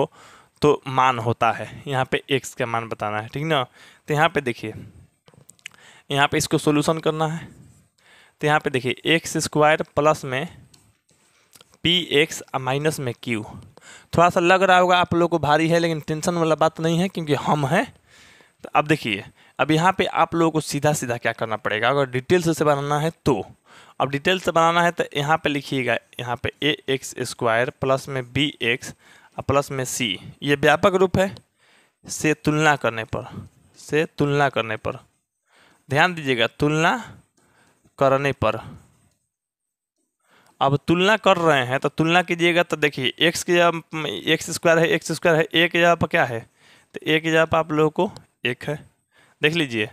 तो मान होता है यहाँ पे एक्स का मान बताना है ठीक ना तो यहाँ पे देखिए यहाँ पे इसको सोल्यूशन करना है तो यहाँ पे देखिए एक्स स्क्वायर प्लस में पी एक्स माइनस में क्यू थोड़ा सा लग रहा होगा आप लोगों को भारी है लेकिन टेंशन वाला बात नहीं है क्योंकि हम हैं तो अब देखिए अब यहाँ पे आप लोगों को सीधा सीधा क्या करना पड़ेगा अगर डिटेल्स से बनाना है तो अब डिटेल्स बनाना है तो यहाँ पे लिखिएगा यहाँ पे ए एक्स स्क्वायर प्लस में बी एक्स और प्लस में सी ये व्यापक रूप है से तुलना करने पर से तुलना करने पर ध्यान दीजिएगा तुलना करने पर अब तुलना कर रहे हैं तो तुलना कीजिएगा तो देखिए एक्स की जगह एक्स स्क्वायर है एक्स स्क्वायर है ए जगह पर क्या है तो ए जगह पर आप लोगों को एक है देख लीजिए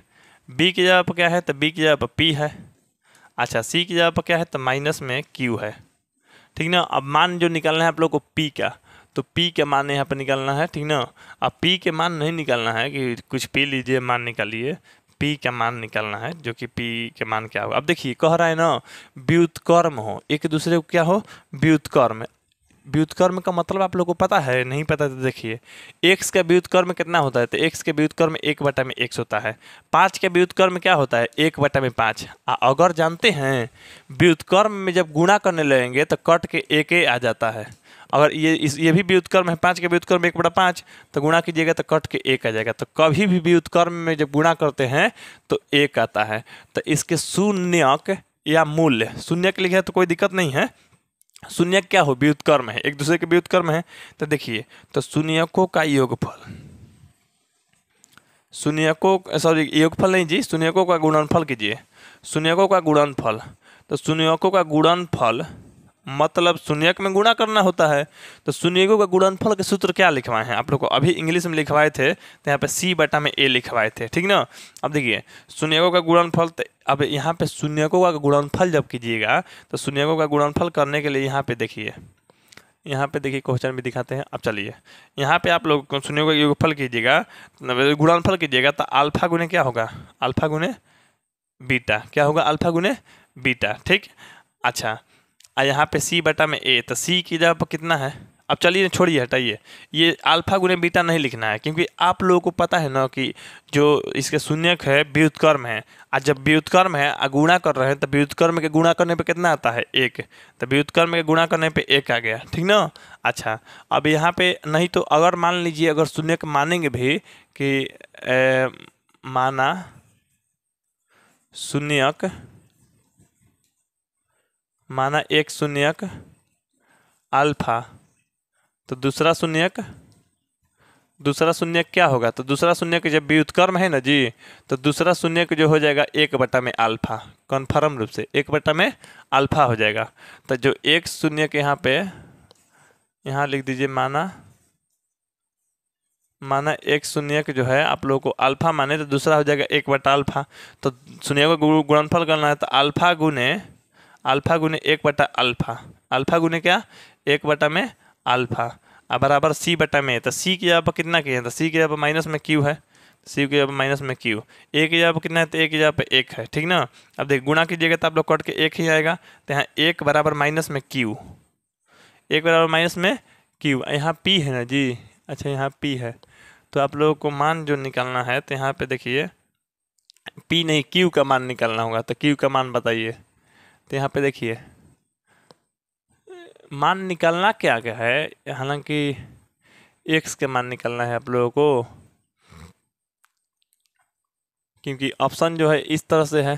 बी की जगह पर क्या है तो बी की जगह पर पी है अच्छा सी की जगह पर क्या है तो माइनस में क्यू है ठीक ना अब मान जो निकालना है आप लोग को पी का तो पी के मान यहाँ पर निकालना है ठीक ना अब पी के मान नहीं निकालना है कि कुछ पी लीजिए मान निकालिए पी का मान निकालना है जो कि पी के मान क्या होगा अब देखिए कह रहा है ना व्युतकर्म हो एक दूसरे को क्या हो व्युतकर्म व्युतकर्म का मतलब आप लोग को पता है नहीं पता तो देखिए एक्स का व्युतकर्म कितना होता है तो एक्स के व्युतकर्म एक बटा में एक्स होता है पाँच के व्युतकर्म क्या होता है एक बटा में पाँच अगर जानते हैं व्युतकर्म में जब गुणा करने लगेंगे तो कट के एक ही आ जाता है अगर ये इस ये भी व्युतकर्म है पाँच के व्युतकर्म एक बटा पाँच तो गुणा कीजिएगा तो कट के एक आ जाएगा तो कभी भी व्युतकर्म में जब गुणा करते हैं तो एक आता है तो इसके शून्यक या मूल्य शून्यक लिखे तो कोई दिक्कत नहीं है शून्य क्या हो व्युत्कर्म है एक दूसरे के व्युत्कर्म है तो देखिए तो शून्यकों का योगफल शून्यकों सॉरी योगफल नहीं जी शून्यकों का गुणनफल कीजिए शून्यकों का गुणनफल तो शून्यकों का गुणनफल मतलब शून्यक में गुणा करना होता है तो शून्यकों का गुणनफल के सूत्र क्या लिखवाए हैं आप लोग को अभी इंग्लिश में लिखवाए थे तो यहाँ पे सी बटा में ए लिखवाए थे ठीक ना अब देखिए शून्यकों का गुणनफल तो अब यहाँ पे शून्यकों का गुणनफल जब कीजिएगा तो शून्यकों का गुणनफल करने के लिए यहाँ पे देखिए यहाँ पे देखिए क्वेश्चन भी दिखाते हैं अब चलिए यहाँ पे आप लोग शून्यकों का योगफल कीजिएगा गुणनफल कीजिएगा तो अल्फा गुने क्या होगा अल्फा गुने बीटा क्या होगा अल्फा गुने बीटा ठीक अच्छा और यहाँ पे सी बटा में ए तो सी की जगह पर कितना है अब चलिए छोड़िए हटाइए ये अल्फा गुने बीटा नहीं लिखना है क्योंकि आप लोगों को पता है ना कि जो इसके शून्यक है व्युतकर्म है और जब व्युतकर्म है और गुणा कर रहे हैं तो व्युतकर्म के गुणा करने पे कितना आता है एक तो व्युतकर्म के गुणा करने पे एक आ गया ठीक ना अच्छा अब यहाँ पे नहीं तो अगर मान लीजिए अगर शून्यक मानेंगे भी कि ए, माना शून्यक माना एक शून्यक अल्फा तो दूसरा शून्यक दूसरा शून्य क्या होगा तो दूसरा शून्य के जब व्युत्कर्म है ना जी तो दूसरा शून्य जो हो जाएगा एक बटा में अल्फा कन्फर्म रूप से एक बटा में अल्फा हो जाएगा तो जो एक शून्य के यहाँ पे यहाँ लिख दीजिए माना माना एक शून्य जो है आप लोगों को अल्फा माने तो दूसरा हो जाएगा एक बटा अल्फा तो शून्य को गुणनफल करना है तो अल्फा गुने अल्फा गुने एक बटा अल्फा अल्फा गुने क्या एक बटा में अल्फा अब बराबर सी बटा में तो सी की जगह पर कितना के हैं तो सी की जगह पर माइनस में क्यू है सी की जगह पर माइनस में क्यू ए के जगह पर कितना है तो ए के जगह पर एक है ठीक ना अब देख गुणा कीजिएगा तो आप लोग कट के एक ही आएगा तो यहाँ एक बराबर माइनस में क्यू एक बराबर माइनस में क्यू यहाँ पी है ना जी अच्छा यहाँ पी है तो आप लोगों को मान जो निकालना है तो यहाँ पे देखिए पी नहीं क्यू का मान निकालना होगा तो क्यू का मान बताइए तो यहाँ पे देखिए मान निकालना क्या क्या है हालांकि एक्स के मान निकालना है आप लोगों को क्योंकि ऑप्शन जो है इस तरह से है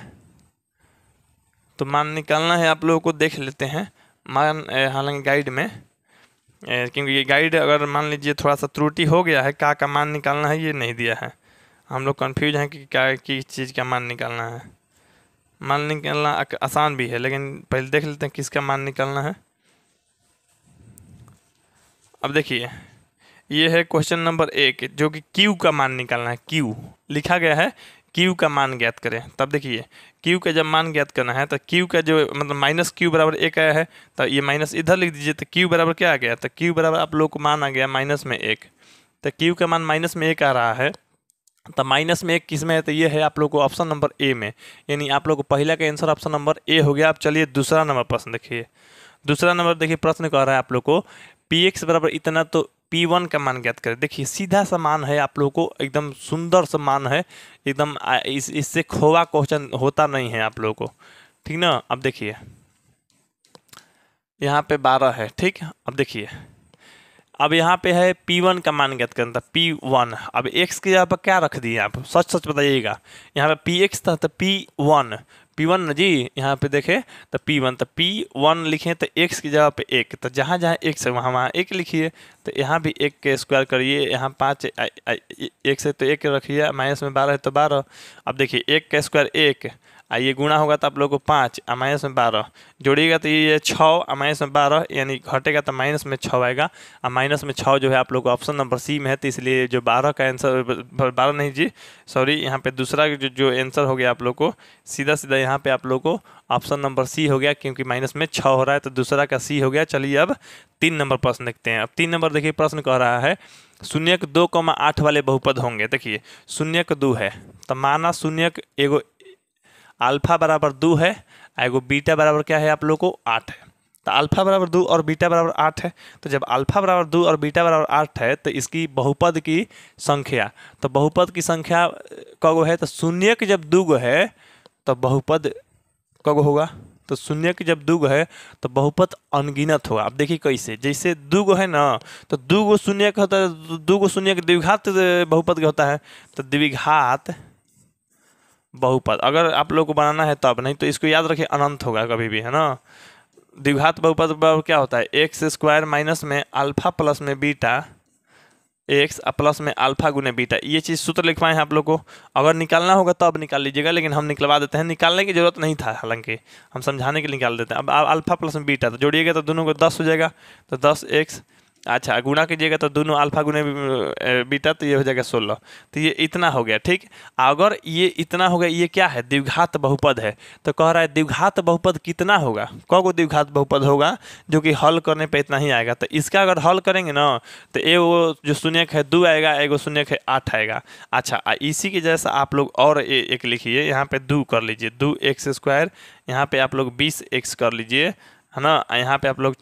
तो मान निकालना है आप लोगों को देख लेते हैं मान हालांकि गाइड में क्योंकि ये गाइड अगर मान लीजिए थोड़ा सा त्रुटि हो गया है क्या का मान निकालना है ये नहीं दिया है हम लोग कन्फ्यूज हैं कि क्या किस चीज़ का मान निकालना है मान निकालना आसान भी है लेकिन पहले देख लेते हैं किसका मान निकालना है अब देखिए ये है क्वेश्चन नंबर एक जो कि क्यू का मान निकालना है क्यू लिखा गया है क्यू का मान ज्ञात करें तब देखिए क्यू का जब मान ज्ञात करना है तो क्यू का जो मतलब माइनस क्यू बराबर एक आया है तो ये माइनस इधर लिख दीजिए तो क्यू बराबर क्या आ गया तो क्यू बराबर आप लोग को मान आ गया माइनस में एक तो क्यू का मान माइनस में एक आ रहा है तो माइनस में एक किस में है तो ये है आप लोग को ऑप्शन नंबर ए में यानी आप लोग को पहला का आंसर ऑप्शन नंबर ए हो गया आप चलिए दूसरा नंबर प्रश्न देखिए दूसरा नंबर देखिए प्रश्न कह रहा है आप लोग को पी एक्स बराबर इतना तो पी वन का मान ज्ञात करें देखिए सीधा सा मान है आप लोगों को एकदम सुंदर सा मान है एकदम इस इससे खोवा क्वेश्चन होता नहीं है आप लोगों को ठीक ना अब देखिए यहाँ पे बारह है ठीक अब देखिए अब यहाँ पे है P1 वन का मान ज्ञात करना था P1 अब x के जगह पर क्या रख दिए आप सच सच बताइएगा यहाँ पे एक्स था तो P1 P1 जी यहाँ पे देखें तो P1 तो P1 लिखें तो x की जगह पे एक तो जहाँ जहाँ x है वहाँ वहाँ एक लिखिए तो यहाँ भी एक के स्क्वायर करिए यहाँ पाँच एक से तो एक रखिए माइनस में बारह है तो बारह अब देखिए एक का स्क्वायर एक आ ये गुणा होगा तो आप लोग को पाँच और माइनस में बारह जोड़िएगा तो ये छः आ माइनस में बारह यानी घटेगा तो माइनस में छः आएगा और माइनस में छः जो है आप लोग को ऑप्शन नंबर सी में है तो इसलिए जो बारह का आंसर बारह नहीं जी सॉरी यहाँ पे दूसरा जो जो आंसर हो गया आप लोग को सीधा सीधा यहाँ पे आप लोग को ऑप्शन नंबर सी हो गया क्योंकि माइनस में छः हो रहा है तो दूसरा का सी हो गया चलिए अब तीन नंबर प्रश्न देखते हैं अब तीन नंबर देखिए प्रश्न कह रहा है शून्यक दो कमा आठ वाले बहुपद होंगे देखिए शून्यक दो है तो माना शून्यक एगो अल्फा बराबर दो है एगो बीटा बराबर क्या है आप लोग को आठ है तो अल्फा बराबर दो और बीटा बराबर आठ है तो जब अल्फा बराबर दो और बीटा बराबर आठ है तो इसकी बहुपद की संख्या तो बहुपद की संख्या कगो है तो शून्य के जब दूगो है तो बहुपद कगो होगा तो शून्य के जब दूगो है तो बहुपद अनगिनत होगा आप देखिए कैसे जैसे दूगो है ना तो दूगो शून्य का होता है तो दूगो शून्य के द्विघात बहुपद का होता है तो द्विघात बहुपद अगर आप लोग को बनाना है तब तो नहीं तो इसको याद रखिए अनंत होगा कभी भी है ना द्विघात बहुपद क्या होता है एक्स स्क्वायर माइनस में अल्फा प्लस में बीटा एक्स प्लस में अल्फा गुने बीटा ये चीज़ सूत्र लिखवाए हैं आप लोग को अगर निकालना होगा तब तो निकाल लीजिएगा लेकिन हम निकलवा देते हैं निकालने की जरूरत नहीं था हालांकि हम समझाने के लिए निकाल देते हैं अब अल्फा प्लस में बीटा तो जोड़िएगा तो दोनों को दस हो जाएगा तो दस एक्स अच्छा गुणा कीजिएगा तो दोनों अल्फा गुने बीटा तो ये हो जाएगा सोलह तो ये इतना हो गया ठीक अगर ये इतना हो गया ये क्या है द्विघात बहुपद है तो कह रहा है द्विघात बहुपद कितना होगा कौ को द्विघात बहुपद होगा जो कि हल करने पे इतना ही आएगा तो इसका अगर हल करेंगे ना तो एगो जो शून्य है दो आएगा एगो शून्य है आठ आएगा अच्छा इसी की जैसा आप लोग और ए, एक लिखिए यहाँ पर दो कर लीजिए दो एक्स स्क्वायर यहाँ पर आप लोग बीस एक्स कर लीजिए है ना यहाँ पे आप लोग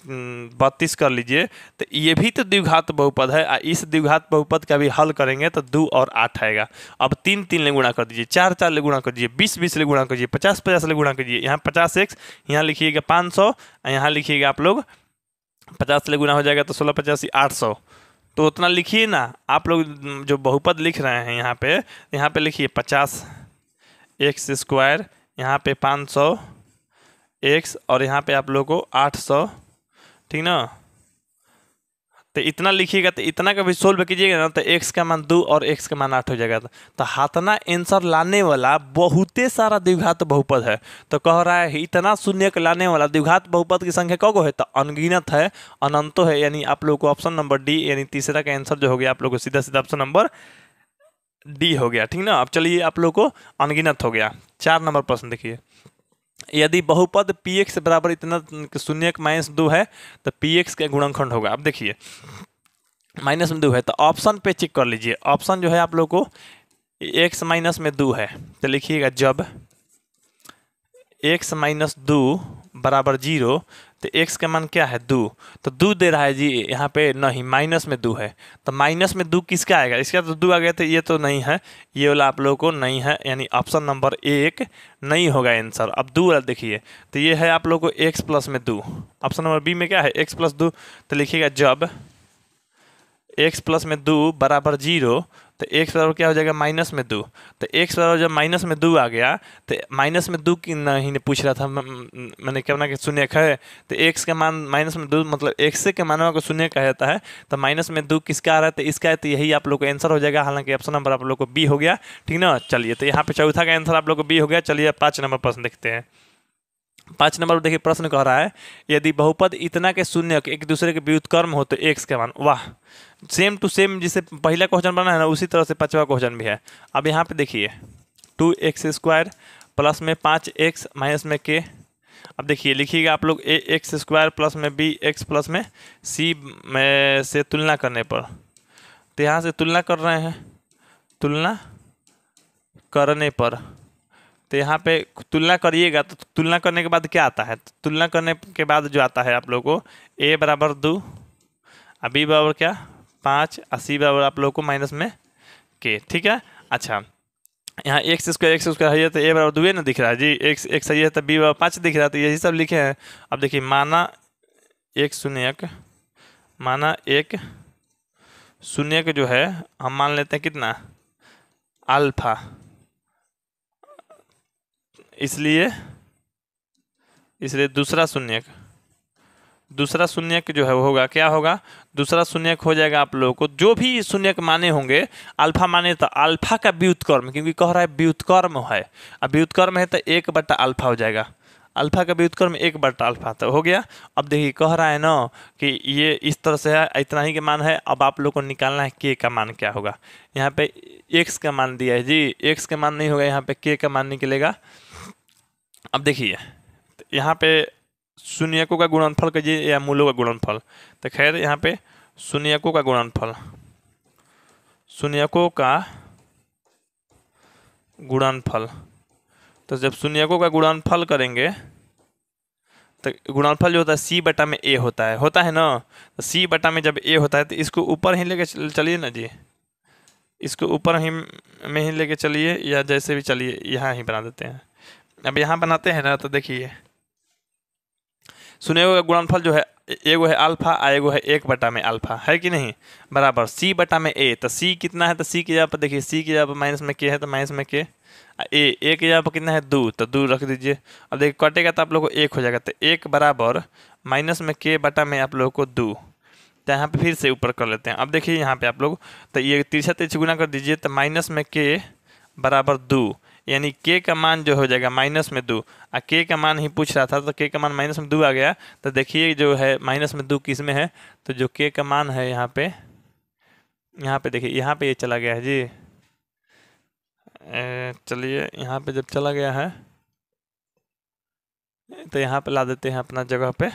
बत्तीस कर लीजिए तो ये भी तो द्विघात बहुपद है आ इस द्विघात बहुपद का भी हल करेंगे तो दो और आठ आएगा अब तीन तीन ले गुणा कर दीजिए चार चार ले गुणा कर दीजिए बीस बीस ले गुणा कर दीजिए पचास पचास ले गुणा दीजिए यहाँ पचास एक्स यहाँ लिखिएगा पाँच सौ यहाँ लिखिएगा आप लोग पचास ले गुणा हो जाएगा तो सोलह पचासी आठ सौ तो उतना लिखिए ना आप लोग जो बहुपद लिख रहे हैं यहाँ पे यहाँ पे लिखिए पचास एक्स स्क्वायर यहाँ पे पाँच सौ एक्स और यहाँ पे आप लोग को आठ सौ ठीक ना तो इतना लिखिएगा तो इतना का भी सोल्व कीजिएगा ना तो एक्स का मान दो और एक्स का मान आठ हो जाएगा तो हाथना आंसर लाने वाला बहुते सारा द्विघात बहुपद है तो कह रहा है इतना शून्य का लाने वाला द्विघात बहुपद की संख्या कौ है तो अनगिनत है अनंतो है यानी आप लोग को ऑप्शन नंबर डी यानी तीसरा का आंसर जो हो गया आप लोग को सीधा सीधा ऑप्शन नंबर डी हो गया ठीक ना अब चलिए आप लोग को अनगिनत हो गया चार नंबर प्रश्न देखिए यदि बहुपद पी एक्स बराबर इतना शून्य माइनस दो है तो पी एक्स का गुणनखंड होगा अब देखिए माइनस में दो है तो ऑप्शन पे चेक कर लीजिए ऑप्शन जो है आप लोग को एक्स माइनस में दो है तो लिखिएगा जब एक्स माइनस दो बराबर जीरो तो एक्स का मान क्या है दो तो दो दे रहा है जी यहाँ पे नहीं माइनस में दो है तो माइनस में दो किसका आएगा इसका तो दो आ गया तो ये तो नहीं है ये वाला आप लोगों को नहीं है यानी ऑप्शन नंबर एक नहीं होगा आंसर अब दो वाला देखिए तो ये है आप लोग को एक्स प्लस में दो ऑप्शन नंबर बी में क्या है एक्स प्लस दो तो लिखिएगा जब एक्स प्लस में दो बराबर जीरो तो एक्स बराबर क्या हो जाएगा माइनस में दो तो एक्स बराबर जब माइनस में दो आ गया तो माइनस में दो की नहीं ने पूछ रहा था मैंने क्या बना कि शून्य का है तो एक्स का मान माइनस में दो मतलब एक्स के मानवा को शून्य कहा जाता है तो माइनस में दो किसका आ रहा है तो इसका है तो यही आप लोग को आंसर हो जाएगा हालांकि ऑप्शन नंबर आप लोग को बी हो गया ठीक ना चलिए तो यहाँ पर चौथा का आंसर आप लोग को बी हो गया चलिए पाँच नंबर प्रश्न देखते हैं पाँच नंबर पर देखिए प्रश्न कह रहा है यदि बहुपद इतना के शून्य एक दूसरे के व्युतकर्म हो तो एक्स के मान वाह सेम टू सेम जिसे पहला क्वेश्चन बना है ना उसी तरह से पाँचवा क्वेश्चन भी है अब यहाँ पे देखिए टू एक्स स्क्वायर प्लस में पाँच एक्स माइनस में के अब देखिए लिखिएगा आप लोग ए एक्स स्क्वायर प्लस में बी एक्स प्लस में सी में से तुलना करने पर तो यहाँ से तुलना कर रहे हैं तुलना करने पर तो यहाँ पे तुलना करिएगा तो तुलना करने के बाद क्या आता है तो तुलना करने के बाद जो आता है आप लोग को ए बराबर दो और बी बराबर क्या पाँच और सी बराबर आप लोग को माइनस में के ठीक है अच्छा यहाँ एक्स स्क्वायर एक्स स्क्वायर है तो ए बराबर दो ना दिख रहा है जी एक्स एक सही है तो बी बराबर पाँच दिख रहा है तो यही सब लिखे हैं अब देखिए माना एक शून्य एक माना एक शून्य जो है हम मान लेते हैं कितना अल्फा इसलिए इसलिए दूसरा शून्यक दूसरा शून्यक जो है वो होगा क्या होगा दूसरा शून्यक हो जाएगा आप लोगों को जो भी शून्यक माने होंगे अल्फा माने तो अल्फा का व्युतकर्म क्योंकि कह रहा है व्युतकर्म है अब व्युतकर्म है तो एक बट्टा अल्फा हो जाएगा अल्फा का व्युतकर्म एक बट्टा अल्फा तो हो गया अब देखिए कह रहा है ना कि ये इस तरह से है इतना ही का मान है अब आप लोग को निकालना है के का मान क्या होगा यहाँ पे एक्स का मान दिया है जी एक्स का मान नहीं होगा यहाँ पे के का मान निकलेगा अब देखिए यहाँ पे शून्यकों का गुणनफल कीजिए या मूलों का गुणनफल तो खैर यहाँ पे शून्यकों का गुणनफल शून्यकों का गुणनफल तो जब शून्यकों का गुणनफल करेंगे तो गुणनफल जो होता है सी बटा में ए होता है होता है ना तो सी बटा में जब ए होता है तो इसको ऊपर ही लेके चलिए ना जी इसको ऊपर ही में ही लेके चलिए या जैसे भी चलिए यहाँ ही बना देते हैं अब यहाँ बनाते हैं ना तो देखिए सुने हुए गुणनफल जो है एगो है अल्फा आ एगो है एक बटा में अल्फा है कि नहीं बराबर सी बटा में ए तो सी कितना है तो सी की जगह पर देखिए सी की जगह पर माइनस में के है तो माइनस में के ए ए की जगह पर कितना है दो तो दो रख दीजिए अब देखिए कटेगा तो आप लोग को एक हो जाएगा तो एक बराबर माइनस में के बटा में आप लोग को दो तो यहाँ पर फिर से ऊपर कर लेते हैं अब देखिए यहाँ पर आप लोग तो ये तिरछा तिरछ गुना कर दीजिए तो माइनस में के बराबर दो यानी के का मान जो हो जाएगा माइनस में दो आ के का मान ही पूछ रहा था तो के का मान माइनस में दो आ गया तो देखिए जो है माइनस में दो किस में है तो जो के का मान है यहाँ पे यहाँ पे देखिए यहाँ पे ये यह चला गया है जी चलिए यहाँ पे जब चला गया है तो यहाँ पे ला देते हैं अपना जगह पर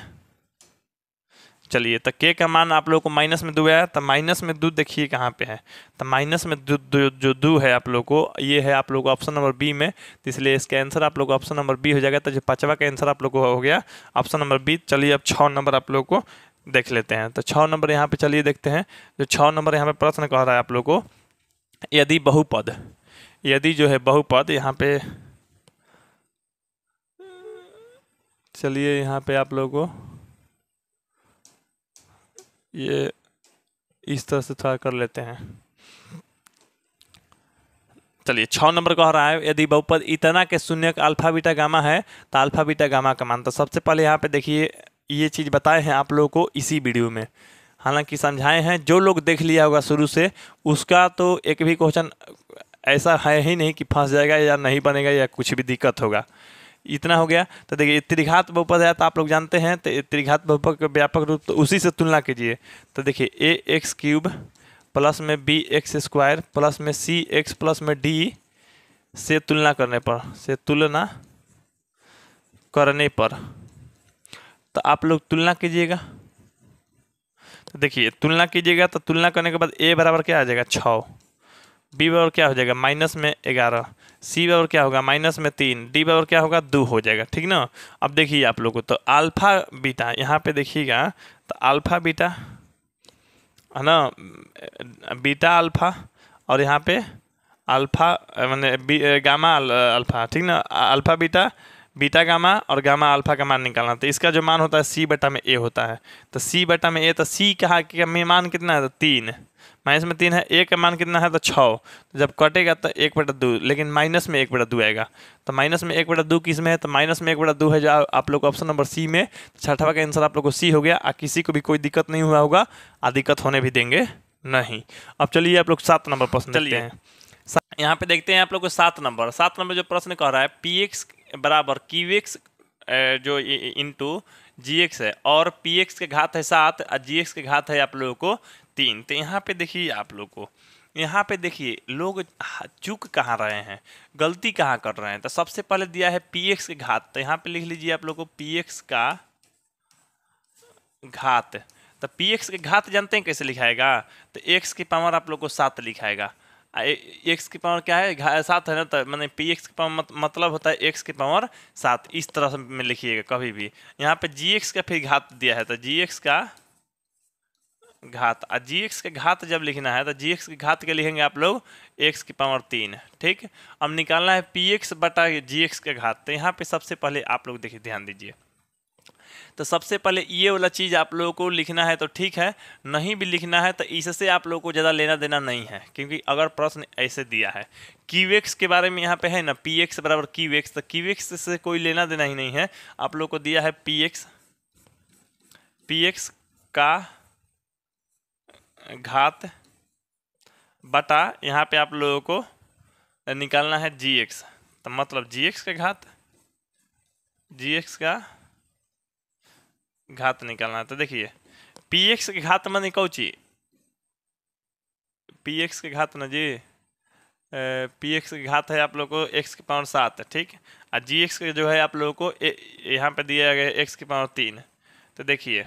चलिए तो के का मान आप लोगों को माइनस में दो आया तो माइनस में दो देखिए कहाँ पे है तो माइनस में दो, दो जो दो है आप लोग को ये है आप लोग ऑप्शन नंबर बी में तो इसलिए इसका आंसर आप लोग ऑप्शन नंबर बी हो जाएगा तो जो पाँचवा का आंसर आप लोग को हो गया ऑप्शन नंबर बी चलिए अब छः नंबर आप लोग को देख लेते हैं तो छः नंबर यहाँ पे चलिए देखते हैं जो छः नंबर यहाँ पे प्रश्न कह रहा है आप लोग को यदि बहुपद यदि जो है बहुपद यहाँ पे चलिए यहाँ पे आप लोगों को ये इस तरह से थोड़ा कर लेते हैं चलिए छः नंबर कह रहा है यदि बहुपद इतना के शून्य अल्फा बीटा गामा है तो अल्फा बीटा गामा का मान तो सबसे पहले यहाँ पे देखिए ये चीज़ बताए हैं आप लोगों को इसी वीडियो में हालांकि समझाए हैं जो लोग देख लिया होगा शुरू से उसका तो एक भी क्वेश्चन ऐसा है ही नहीं कि फंस जाएगा या नहीं बनेगा या कुछ भी दिक्कत होगा इतना हो गया तो देखिए त्रिघात बहुपद है तो आप लोग जानते हैं तो त्रिघात बहुपद का व्यापक रूप तो उसी से तुलना कीजिए तो देखिए ए एक्स क्यूब प्लस में बी एक्स स्क्वायर प्लस में सी एक्स प्लस में डी से तुलना करने पर से तुलना करने पर तो आप लोग तुलना कीजिएगा तो देखिए तुलना कीजिएगा तो तुलना करने के बाद ए बराबर क्या आ जाएगा छ बी बराबर क्या हो जाएगा माइनस में ग्यारह सी बराबर क्या होगा माइनस में तीन डी बराबर क्या होगा दो हो जाएगा ठीक ना अब देखिए आप लोग को तो अल्फा बीटा यहाँ पे देखिएगा तो अल्फा बीटा है ना बीटा अल्फा और यहाँ पे अल्फा मैंने गामा अल्फा ठीक ना अल्फा बीटा बीटा गामा और गामा अल्फा का मान निकालना तो इसका जो मान होता है सी बटा में ए होता है तो सी बटा में ए तो सी कहा कि मान कितना है तो तीन माइनस में तीन है एक का मान कितना है तो छः तो जब कटेगा तो एक बटा दो लेकिन माइनस में एक बटा दो आएगा तो माइनस में एक बटा दो किस में है तो माइनस में एक बटा दो है जो आप लोग ऑप्शन नंबर सी में तो छठवा का आंसर आप लोग को सी हो गया और किसी को भी कोई दिक्कत नहीं हुआ होगा आ दिक्कत होने भी देंगे नहीं अब चलिए आप लोग सात नंबर प्रश्न चलिए हैं यहाँ पे देखते हैं आप लोग को सात नंबर सात नंबर जो प्रश्न कह रहा है पी एक्स बराबर क्यू एक्स जो इंटू जी एक्स है और पी एक्स के घात है सात और जी एक्स के घात है आप लोगों को तीन तो यहाँ पे देखिए आप लोग को यहाँ पे देखिए लोग चूक कहाँ रहे हैं गलती कहाँ कर रहे हैं तो सबसे पहले दिया है पी एक्स के घात तो यहाँ पे लिख लीजिए आप लोग को पी एक्स का घात तो पी एक्स के घात जानते हैं कैसे लिखाएगा तो एक्स की पावर आप लोग को सात लिखाएगा एक्स की पावर क्या है सात है ना तो मैंने पी एक्स की पावर मत, मतलब होता है एक्स की पावर सात इस तरह से में लिखिएगा कभी भी यहाँ पे जी एक्स का फिर घात दिया है तो जी एक्स का घात और जी एक्स के घात जब लिखना है तो जी एक्स के घात के लिखेंगे आप लोग एक्स की पावर तीन ठीक अब निकालना है पी एक्स बटा जी एक्स के घात तो यहाँ पे सबसे पहले आप लोग देखिए ध्यान दीजिए तो सबसे पहले ये वाला चीज़ आप लोगों को लिखना है तो ठीक है नहीं भी लिखना है तो इससे आप लोगों को ज़्यादा लेना देना नहीं है क्योंकि अगर प्रश्न ऐसे दिया है क्यू के बारे में यहाँ पे है ना पी एक्स बराबर क्यू तो क्यू से कोई लेना देना ही नहीं है आप लोग को दिया है पी एक्स पी एक्स का घात बटा यहाँ पे आप लोगों को निकालना है जी एक्स तो मतलब जी एक्स का घात जी एक्स का घात निकालना है तो देखिए पी एक्स के घात मने कौची पी एक्स के घात ना जी पी एक्स के घात है आप लोग को एक्स के पावर सात ठीक और जी एक्स के जो है आप लोगों को यहाँ पे दिया गया एक्स के पावर तीन तो देखिए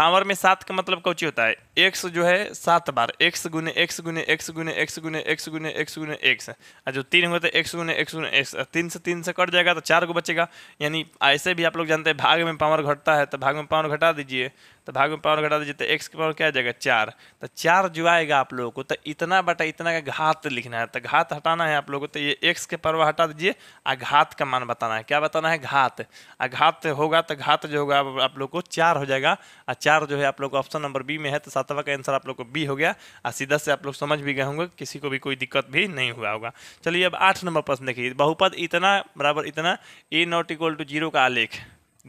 पावर में सात का मतलब कौची होता है एक्स जो है सात बार एक्स गुने एक्स गुने एक्स गुने एक्स गुने एक्स गुने एक्स गुने एक्स और जो तीन होते तो एक्स गुने एक्स गुने एक्स तीन से तीन से कट जाएगा तो चार को बचेगा यानी ऐसे भी आप लोग जानते हैं भाग में पावर घटता है तो भाग में पावर घटा दीजिए तो भाग में पावर घटा दीजिए तो एक्स की पावर क्या आ जाएगा चार तो चार जो आएगा आप लोगों को तो इतना बटा इतना का घात लिखना है तो घात हटाना है आप लोगों को तो ये एक्स के पावर हटा दीजिए आ घात का मान बताना है क्या बताना है घात आ घात होगा तो घात जो होगा आप लोग को चार हो जाएगा आ चार जो है आप लोग को ऑप्शन नंबर बी में है तो सातवा का आंसर आप लोग को बी हो गया और सीधा से आप लोग समझ भी गए होंगे किसी को भी कोई दिक्कत भी नहीं हुआ होगा चलिए अब आठ नंबर प्रश्न देखिए बहुपद इतना बराबर इतना a not equal to zero का आलेख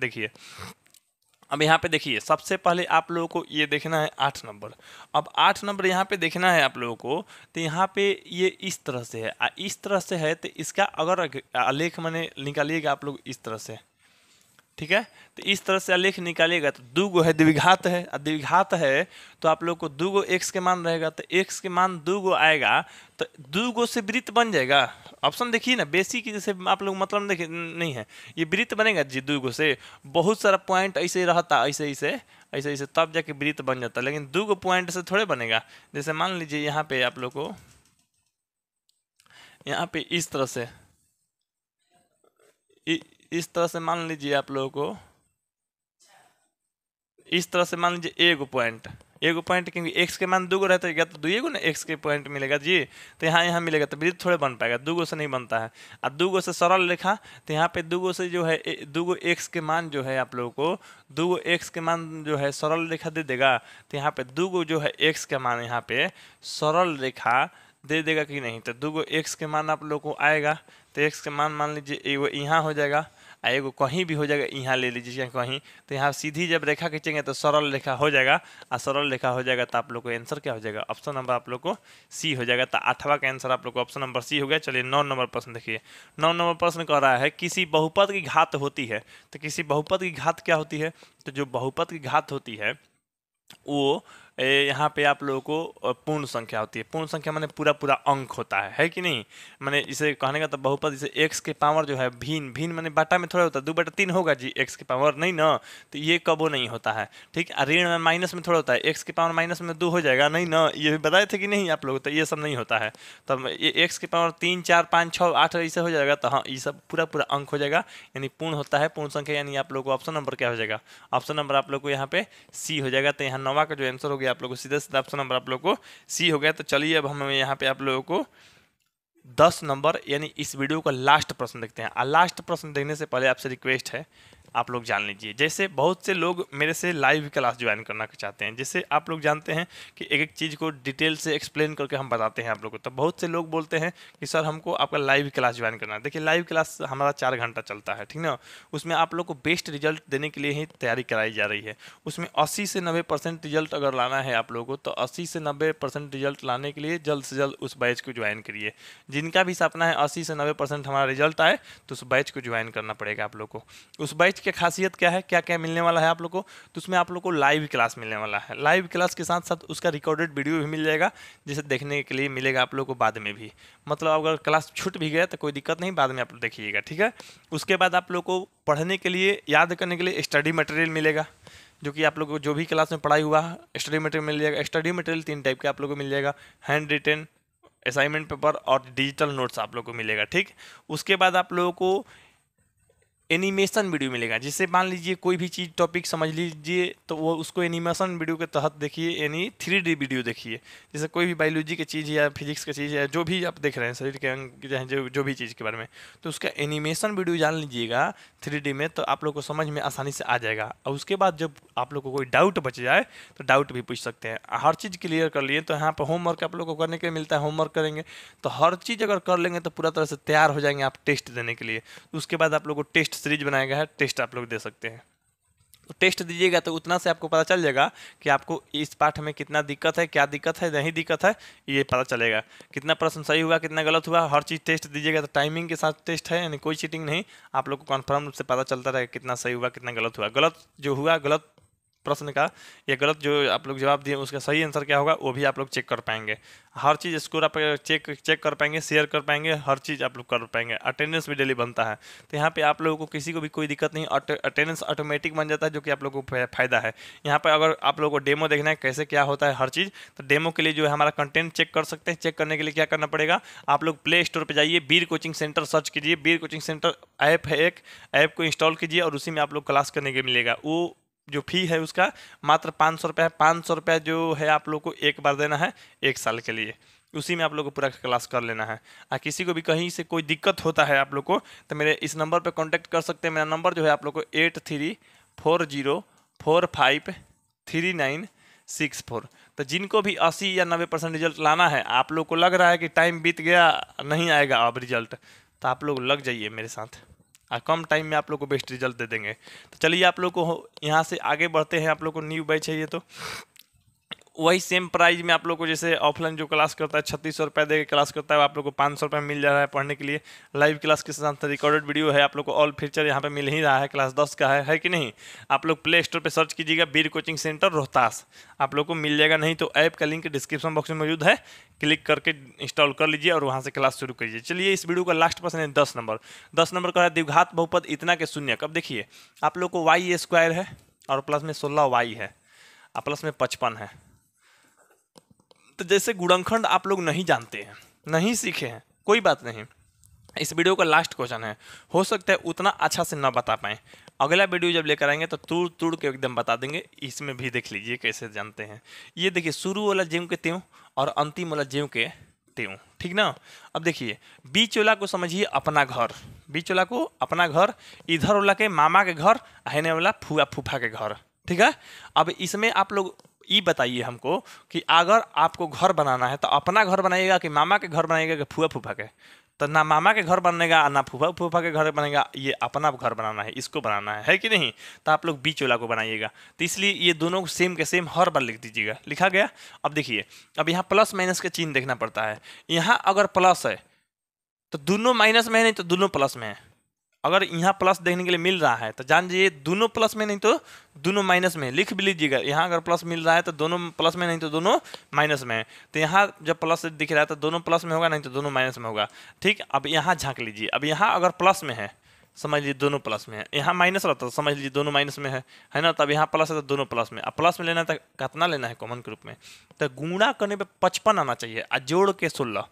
देखिए अब यहाँ पे देखिए सबसे पहले आप लोगों को ये देखना है आठ नंबर अब आठ नंबर यहाँ पे देखना है आप लोगों को तो यहाँ पे ये इस तरह से है इस तरह से है तो इसका अगर आलेख मैंने निकालिएगा आप लोग इस तरह से ठीक है तो इस तरह से आलेख निकालिएगा तो दू गो है द्विघात है द्विघात है तो आप लोग को दू गो एक्स के मान रहेगा तो एक्स के मान दू गो आएगा तो दू गो से वृत्त बन जाएगा ऑप्शन देखिए ना बेसिक जैसे आप लोग मतलब देखिए नहीं है ये वृत्त बनेगा जी दू गो से बहुत सारा पॉइंट ऐसे रहता ऐसे ऐसे ऐसे ऐसे तब जाके वृत्त बन जाता लेकिन दू गो पॉइंट से थोड़े बनेगा जैसे मान लीजिए यहाँ पे आप लोग को यहाँ पे इस तरह से इस तरह से मान लीजिए आप लोगों को इस तरह से मान लीजिए एगो पॉइंट एगो पॉइंट क्योंकि एक्स के मान दो रहता है तो दुए गो ना एक्स के पॉइंट मिलेगा जी तो यहाँ यहाँ मिलेगा तो वृद्ध थोड़े बन पाएगा दो से नहीं बनता है और दो से सरल लिखा तो यहाँ पे दो से जो है दो एक्स के मान जो है आप लोगों को दो एक्स के मान जो है सरल रेखा दे देगा तो यहाँ पे दो जो है एक्स के मान यहाँ पे सरल रेखा दे देगा कि नहीं तो दो एक्स के मान आप लोग को आएगा तो एक्स के मान मान लीजिए यहाँ हो जाएगा एगो कहीं भी हो जाएगा यहाँ ले लीजिए कहीं तो यहाँ सीधी जब रेखा खींचेंगे तो सरल रेखा हो जाएगा और सरल रेखा हो जाएगा तो आप लोग को आंसर क्या हो जाएगा ऑप्शन नंबर आप लोग को सी हो जाएगा तो आठवा का आंसर आप लोग को ऑप्शन नंबर सी हो गया चलिए नौ नंबर प्रश्न देखिए नौ नंबर प्रश्न कह रहा है किसी बहुपद की घात होती है तो किसी बहुपद की घात क्या होती है तो जो बहुपद की घात होती है वो यहाँ पे आप लोगों को पूर्ण संख्या होती है पूर्ण संख्या मैंने पूरा पूरा अंक होता है है कि नहीं मैंने इसे कहने का तो बहुपद इसे एक्स के पावर जो है भीन भीन मैंने बाटा में थोड़ा होता है दो बटा तीन होगा जी एक्स के पावर नहीं ना तो ये कबो नहीं होता है ठीक ऋण में माइनस में थोड़ा होता है एक्स के पावर माइनस में दो हो जाएगा नहीं ना ये भी बताए थे कि नहीं आप लोग तो ये सब नहीं होता है तब तो ये एक्स के पावर तीन चार पाँच छः आठ ऐसे हो जाएगा तो हाँ ये सब पूरा पूरा अंक हो जाएगा यानी पूर्ण होता है पूर्ण संख्या यानी आप लोग को ऑप्शन नंबर क्या हो जाएगा ऑप्शन नंबर आप लोग को यहाँ पे सी हो जाएगा तो यहाँ नवा का जो आंसर हो गया आप लोग को सीधा सीधा ऑप्शन नंबर आप लोग को सी हो गया तो चलिए अब हम यहाँ पे आप लोगों को दस नंबर यानी इस वीडियो का लास्ट प्रश्न देखते हैं लास्ट प्रश्न देखने से पहले आपसे रिक्वेस्ट है आप लोग जान लीजिए जैसे बहुत से लोग मेरे से लाइव क्लास ज्वाइन करना चाहते हैं जैसे आप लोग जानते हैं कि एक एक चीज़ को डिटेल से एक्सप्लेन करके हम बताते हैं आप लोग को तो बहुत से लोग बोलते हैं कि सर हमको आपका लाइव क्लास ज्वाइन करना है देखिए लाइव क्लास हमारा चार घंटा चलता है ठीक ना उसमें आप लोग को बेस्ट रिजल्ट देने के लिए ही तैयारी कराई जा रही है उसमें अस्सी से नब्बे रिजल्ट अगर लाना है आप लोग को तो अस्सी से नब्बे रिजल्ट लाने के लिए जल्द से जल्द उस बैच को ज्वाइन करिए जिनका भी सपना है अस्सी से नब्बे हमारा रिजल्ट आए तो उस बैच को ज्वाइन करना पड़ेगा आप लोग को उस बैच की खासियत क्या है क्या क्या मिलने वाला है आप लोग को तो उसमें आप लोग को लाइव क्लास मिलने वाला है लाइव क्लास के साथ साथ उसका रिकॉर्डेड वीडियो भी मिल जाएगा जिसे देखने के लिए मिलेगा आप लोग को बाद में भी मतलब अगर क्लास छूट भी गया तो कोई दिक्कत नहीं बाद में आप लोग देखिएगा ठीक है उसके बाद आप लोग को पढ़ने के लिए याद करने के लिए स्टडी मटेरियल मिलेगा जो कि आप लोग को जो भी क्लास में पढ़ाई हुआ स्टडी मटेरियल मिल जाएगा स्टडी मटेरियल तीन टाइप के आप लोग को मिल जाएगा हैंड रिटेन असाइनमेंट पेपर और डिजिटल नोट्स आप लोग को मिलेगा ठीक उसके बाद आप लोगों को एनिमेशन वीडियो मिलेगा जैसे मान लीजिए कोई भी चीज़ टॉपिक समझ लीजिए तो वो उसको एनिमेशन वीडियो के तहत देखिए यानी थ्री डी वीडियो देखिए जैसे कोई भी बायोलॉजी की चीज़ या फिजिक्स की चीज़ या जो भी आप देख रहे हैं शरीर के अंग जो जो भी चीज़ के बारे में तो उसका एनिमेशन वीडियो जान लीजिएगा थ्री में तो आप लोग को समझ में आसानी से आ जाएगा और उसके बाद जब आप लोग को कोई डाउट बच जाए तो डाउट भी पूछ सकते हैं हर चीज़ क्लियर कर लिए तो यहाँ पर होमवर्क आप लोग को करने के लिए मिलता है होमवर्क करेंगे तो हर चीज़ अगर कर लेंगे तो पूरा तरह से तैयार हो जाएंगे आप टेस्ट देने के लिए उसके बाद आप लोग को टेस्ट सीरीज बनाया गया है टेस्ट आप लोग दे सकते हैं तो टेस्ट दीजिएगा तो उतना से आपको पता चल जाएगा कि आपको इस पाठ में कितना दिक्कत है क्या दिक्कत है नहीं दिक्कत है ये पता चलेगा कितना प्रश्न सही हुआ कितना गलत हुआ हर चीज़ टेस्ट दीजिएगा तो टाइमिंग के साथ टेस्ट है यानी कोई चीटिंग नहीं आप लोग को कन्फर्म रूप से पता चलता रहेगा कितना सही हुआ कितना गलत हुआ गलत जो हुआ गलत प्रश्न का या गलत जो आप लोग जवाब दिए उसका सही आंसर क्या होगा वो भी आप लोग चेक कर पाएंगे हर चीज़ स्कोर आप चेक चेक कर पाएंगे शेयर कर पाएंगे हर चीज़ आप लोग कर पाएंगे अटेंडेंस भी डेली बनता है तो यहाँ पे आप लोगों को किसी को भी कोई दिक्कत नहीं अटेंडेंस ऑटोमेटिक बन जाता है जो कि आप लोगों को फायदा है यहाँ पर अगर आप लोगों को डेमो देखना है कैसे क्या होता है हर चीज़ तो डेमो के लिए जो है हमारा कंटेंट चेक कर सकते हैं चेक करने के लिए क्या करना पड़ेगा आप लोग प्ले स्टोर पर जाइए बीर कोचिंग सेंटर सर्च कीजिए बीर कोचिंग सेंटर ऐप है एक ऐप को इंस्टॉल कीजिए और उसी में आप लोग क्लास करने के मिलेगा वो जो फी है उसका मात्र पाँच सौ रुपया है पाँच सौ रुपया जो है आप लोग को एक बार देना है एक साल के लिए उसी में आप लोग को पूरा क्लास कर लेना है आ किसी को भी कहीं से कोई दिक्कत होता है आप लोग को तो मेरे इस नंबर पर कॉन्टैक्ट कर सकते हैं मेरा नंबर जो है आप लोग को eight three four zero four five three nine six four तो जिनको भी अस्सी या नब्बे परसेंट रिजल्ट लाना है आप लोग को लग रहा है कि टाइम बीत गया नहीं आएगा अब रिजल्ट तो आप लोग लग जाइए मेरे साथ कम टाइम में आप लोग को बेस्ट रिजल्ट दे देंगे तो चलिए आप लोग को यहाँ से आगे बढ़ते हैं आप लोग को न्यू बैच है ये तो वही सेम प्राइस में आप लोग को जैसे ऑफलाइन जो क्लास करता है छत्तीस सौ रुपये देकर क्लास करता है आप लोग को पाँच सौ रुपये मिल जा रहा है पढ़ने के लिए लाइव क्लास के साथ रिकॉर्डेड वीडियो है आप लोग को ऑल फीचर यहाँ पे मिल ही रहा है क्लास दस का है है कि नहीं आप लोग प्ले स्टोर पर सर्च कीजिएगा बीर कोचिंग सेंटर रोहतास आप लोग को मिल जाएगा नहीं तो ऐप का लिंक डिस्क्रिप्शन बॉक्स में मौजूद है क्लिक करके इंस्टॉल कर लीजिए और वहाँ से क्लास शुरू करिए चलिए इस वीडियो का लास्ट प्रश्न है दस नंबर दस नंबर का है दिवघात बहुपद इतना के शून्य अब देखिए आप लोग को वाई स्क्वायर है और प्लस में सोलह वाई है और प्लस में पचपन है तो जैसे गुणनखंड आप लोग नहीं जानते हैं नहीं सीखे हैं कोई बात नहीं इस वीडियो का लास्ट क्वेश्चन है हो सकता है उतना अच्छा से ना बता पाएँ अगला वीडियो जब लेकर आएंगे तो तुड़ तुड़ के एकदम बता देंगे इसमें भी देख लीजिए कैसे जानते हैं ये देखिए शुरू वाला जेव के त्यों और अंतिम वाला जेव के त्यों ठीक ना अब देखिए बीच वाला को समझिए अपना घर बीच वाला को अपना घर इधर वाला के मामा के घर आने वाला फूआ फूफा के घर ठीक है अब इसमें आप लोग ये बताइए हमको कि अगर आपको घर बनाना है तो अपना घर बनाइएगा कि मामा के घर बनाइएगा कि फूआ फूफा के तो ना मामा के घर बनेगा ना फूफा फूफा के घर बनेगा ये अपना घर बनाना है इसको बनाना है है कि नहीं तो आप लोग बीच वाला को बनाइएगा तो इसलिए ये दोनों सेम के सेम हर बार लिख दीजिएगा लिखा गया अब देखिए अब यहाँ प्लस माइनस का चिन्ह देखना पड़ता है यहाँ अगर प्लस है तो दोनों माइनस में है नहीं तो दोनों प्लस में है अगर यहाँ प्लस देखने के लिए मिल रहा है तो जान जाइए दोनों प्लस में नहीं तो दोनों माइनस में लिख भी लीजिएगा यहाँ अगर प्लस मिल रहा है तो दोनों प्लस में नहीं तो दोनों माइनस में तो यहाँ जब प्लस दिख रहा है तो दोनों प्लस में होगा नहीं तो दोनों माइनस में होगा ठीक अब यहाँ झाँक लीजिए अब यहाँ अगर प्लस में है समझ लीजिए दोनों प्लस में है यहाँ माइनस रहता तो समझ लीजिए दोनों माइनस में है है ना तब यहाँ प्लस है तो दोनों प्लस में अब प्लस में लेना है तो कितना लेना है कॉमन के रूप में तो गुणा करने पे पचपन आना चाहिए और जोड़ के सोलह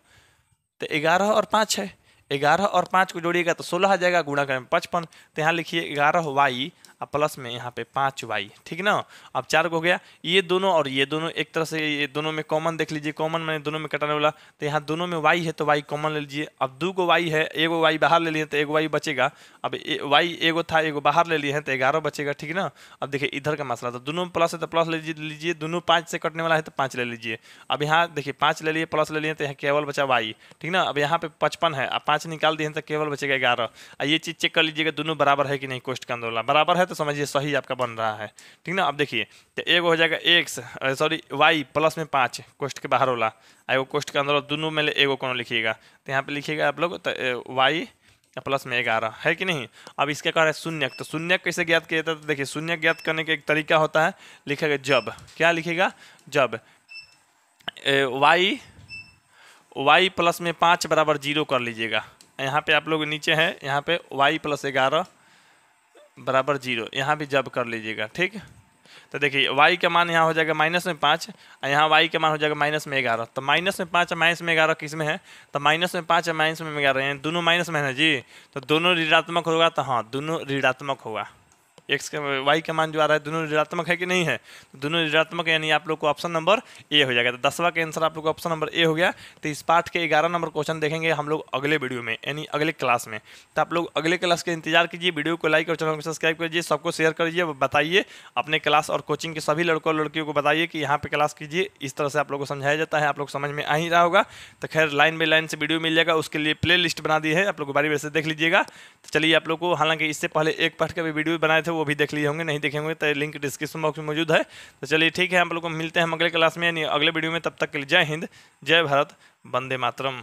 तो ग्यारह और पाँच है ग्यारह और पाँच को जोड़िएगा तो सोलह आ जाएगा गुणा करें पचपन तो यहाँ लिखिए ग्यारह वाई और प्लस में यहाँ पे पाँच वाई ठीक ना अब चार को हो गया ये दोनों और ये दोनों एक तरह से ये दोनों में कॉमन देख लीजिए कॉमन मैंने दोनों में कटाने वाला तो यहाँ दोनों में वाई है तो वाई कॉमन ले लीजिए अब दो गो वाई है एगो वाई बाहर ले लिए तो एगो वाई बचेगा अब वाई एगो था एगो बाहर ले लिए हैं तो ग्यारह बचेगा ठीक ना अब देखिए इधर का मसला तो दोनों प्लस है तो प्लस ले लीजिए दोनों पाँच से कटने वाला है तो पाँच ले लीजिए अब यहाँ देखिए पाँच ले लिए प्लस ले लिए तो यहाँ केवल बचा वाई ठीक ना अब यहाँ पे पचपन है अब पाँच निकाल दिए तो केवल बचेगा ग्यारह ये चीज़ चेक कर लीजिएगा दोनों बराबर है कि नहीं क्वेश्चन वाला बराबर है तो समझिए सही आपका बन रहा है ठीक ना अब देखिए तो एगो हो जाएगा एक्स सॉरी वाई प्लस में पाँच कोष्ट के बाहर वाला आ एगो कोष्ट के अंदर दोनों में एगो को लिखिएगा तो यहाँ पर लिखिएगा आप लोग तो वाई प्लस में ग्यारह है कि नहीं अब इसके कारण शून्य तो शून्य कैसे ज्ञात किया जाता है तो देखिए शून्य ज्ञात करने का एक तरीका होता है लिखेगा जब क्या लिखेगा जब वाई वाई प्लस में पाँच बराबर जीरो कर लीजिएगा यहाँ पे आप लोग नीचे हैं यहाँ पे वाई प्लस ग्यारह बराबर जीरो यहाँ भी जब कर लीजिएगा ठीक तो देखिए वाई का मान यहाँ हो जाएगा माइनस में पाँच और यहाँ वाई का मान हो जाएगा माइनस में ग्यारह तो माइनस में पाँच माइनस में ग्यारह किस में है तो माइनस में पाँच माइनस में ग्यारह यानी दोनों माइनस में है जी तो दोनों ऋणात्मक होगा तो हाँ दोनों ऋणात्मक होगा एक्स वाई का मान जो आ रहा है दोनों ऋणात्मक है कि नहीं है तो दोनों ऋणात्मक यानी आप लोग को ऑप्शन नंबर ए हो जाएगा तो दसवा का आंसर आप लोग को ऑप्शन नंबर ए हो गया तो इस पार्ट के ग्यारह नंबर क्वेश्चन देखेंगे हम लोग अगले वीडियो में यानी अगले क्लास में तो आप लोग अगले क्लास के इंतजार कीजिए वीडियो को लाइक और चैनल को सब्सक्राइब करिए सबको शेयर करिए बताइए अपने क्लास और कोचिंग के सभी लड़कों और लड़कियों को बताइए कि यहाँ पे क्लास कीजिए इस तरह से आप लोग को समझाया जाता है आप लोग समझ में आ ही रहा होगा तो खैर लाइन बाई लाइन से वीडियो मिल जाएगा उसके लिए प्ले लिस्ट बना दी है आप लोग बारी वैसे देख लीजिएगा तो चलिए आप लोग को हालांकि इससे पहले एक पाठ का भी वीडियो बनाए थे वो भी देख लिए होंगे नहीं देखे होंगे तो लिंक डिस्क्रिप्शन बॉक्स में मौजूद है तो चलिए ठीक है हम लोग को मिलते हैं हम अगले क्लास में यानी अगले वीडियो में तब तक के लिए जय हिंद जय भारत वंदे मातरम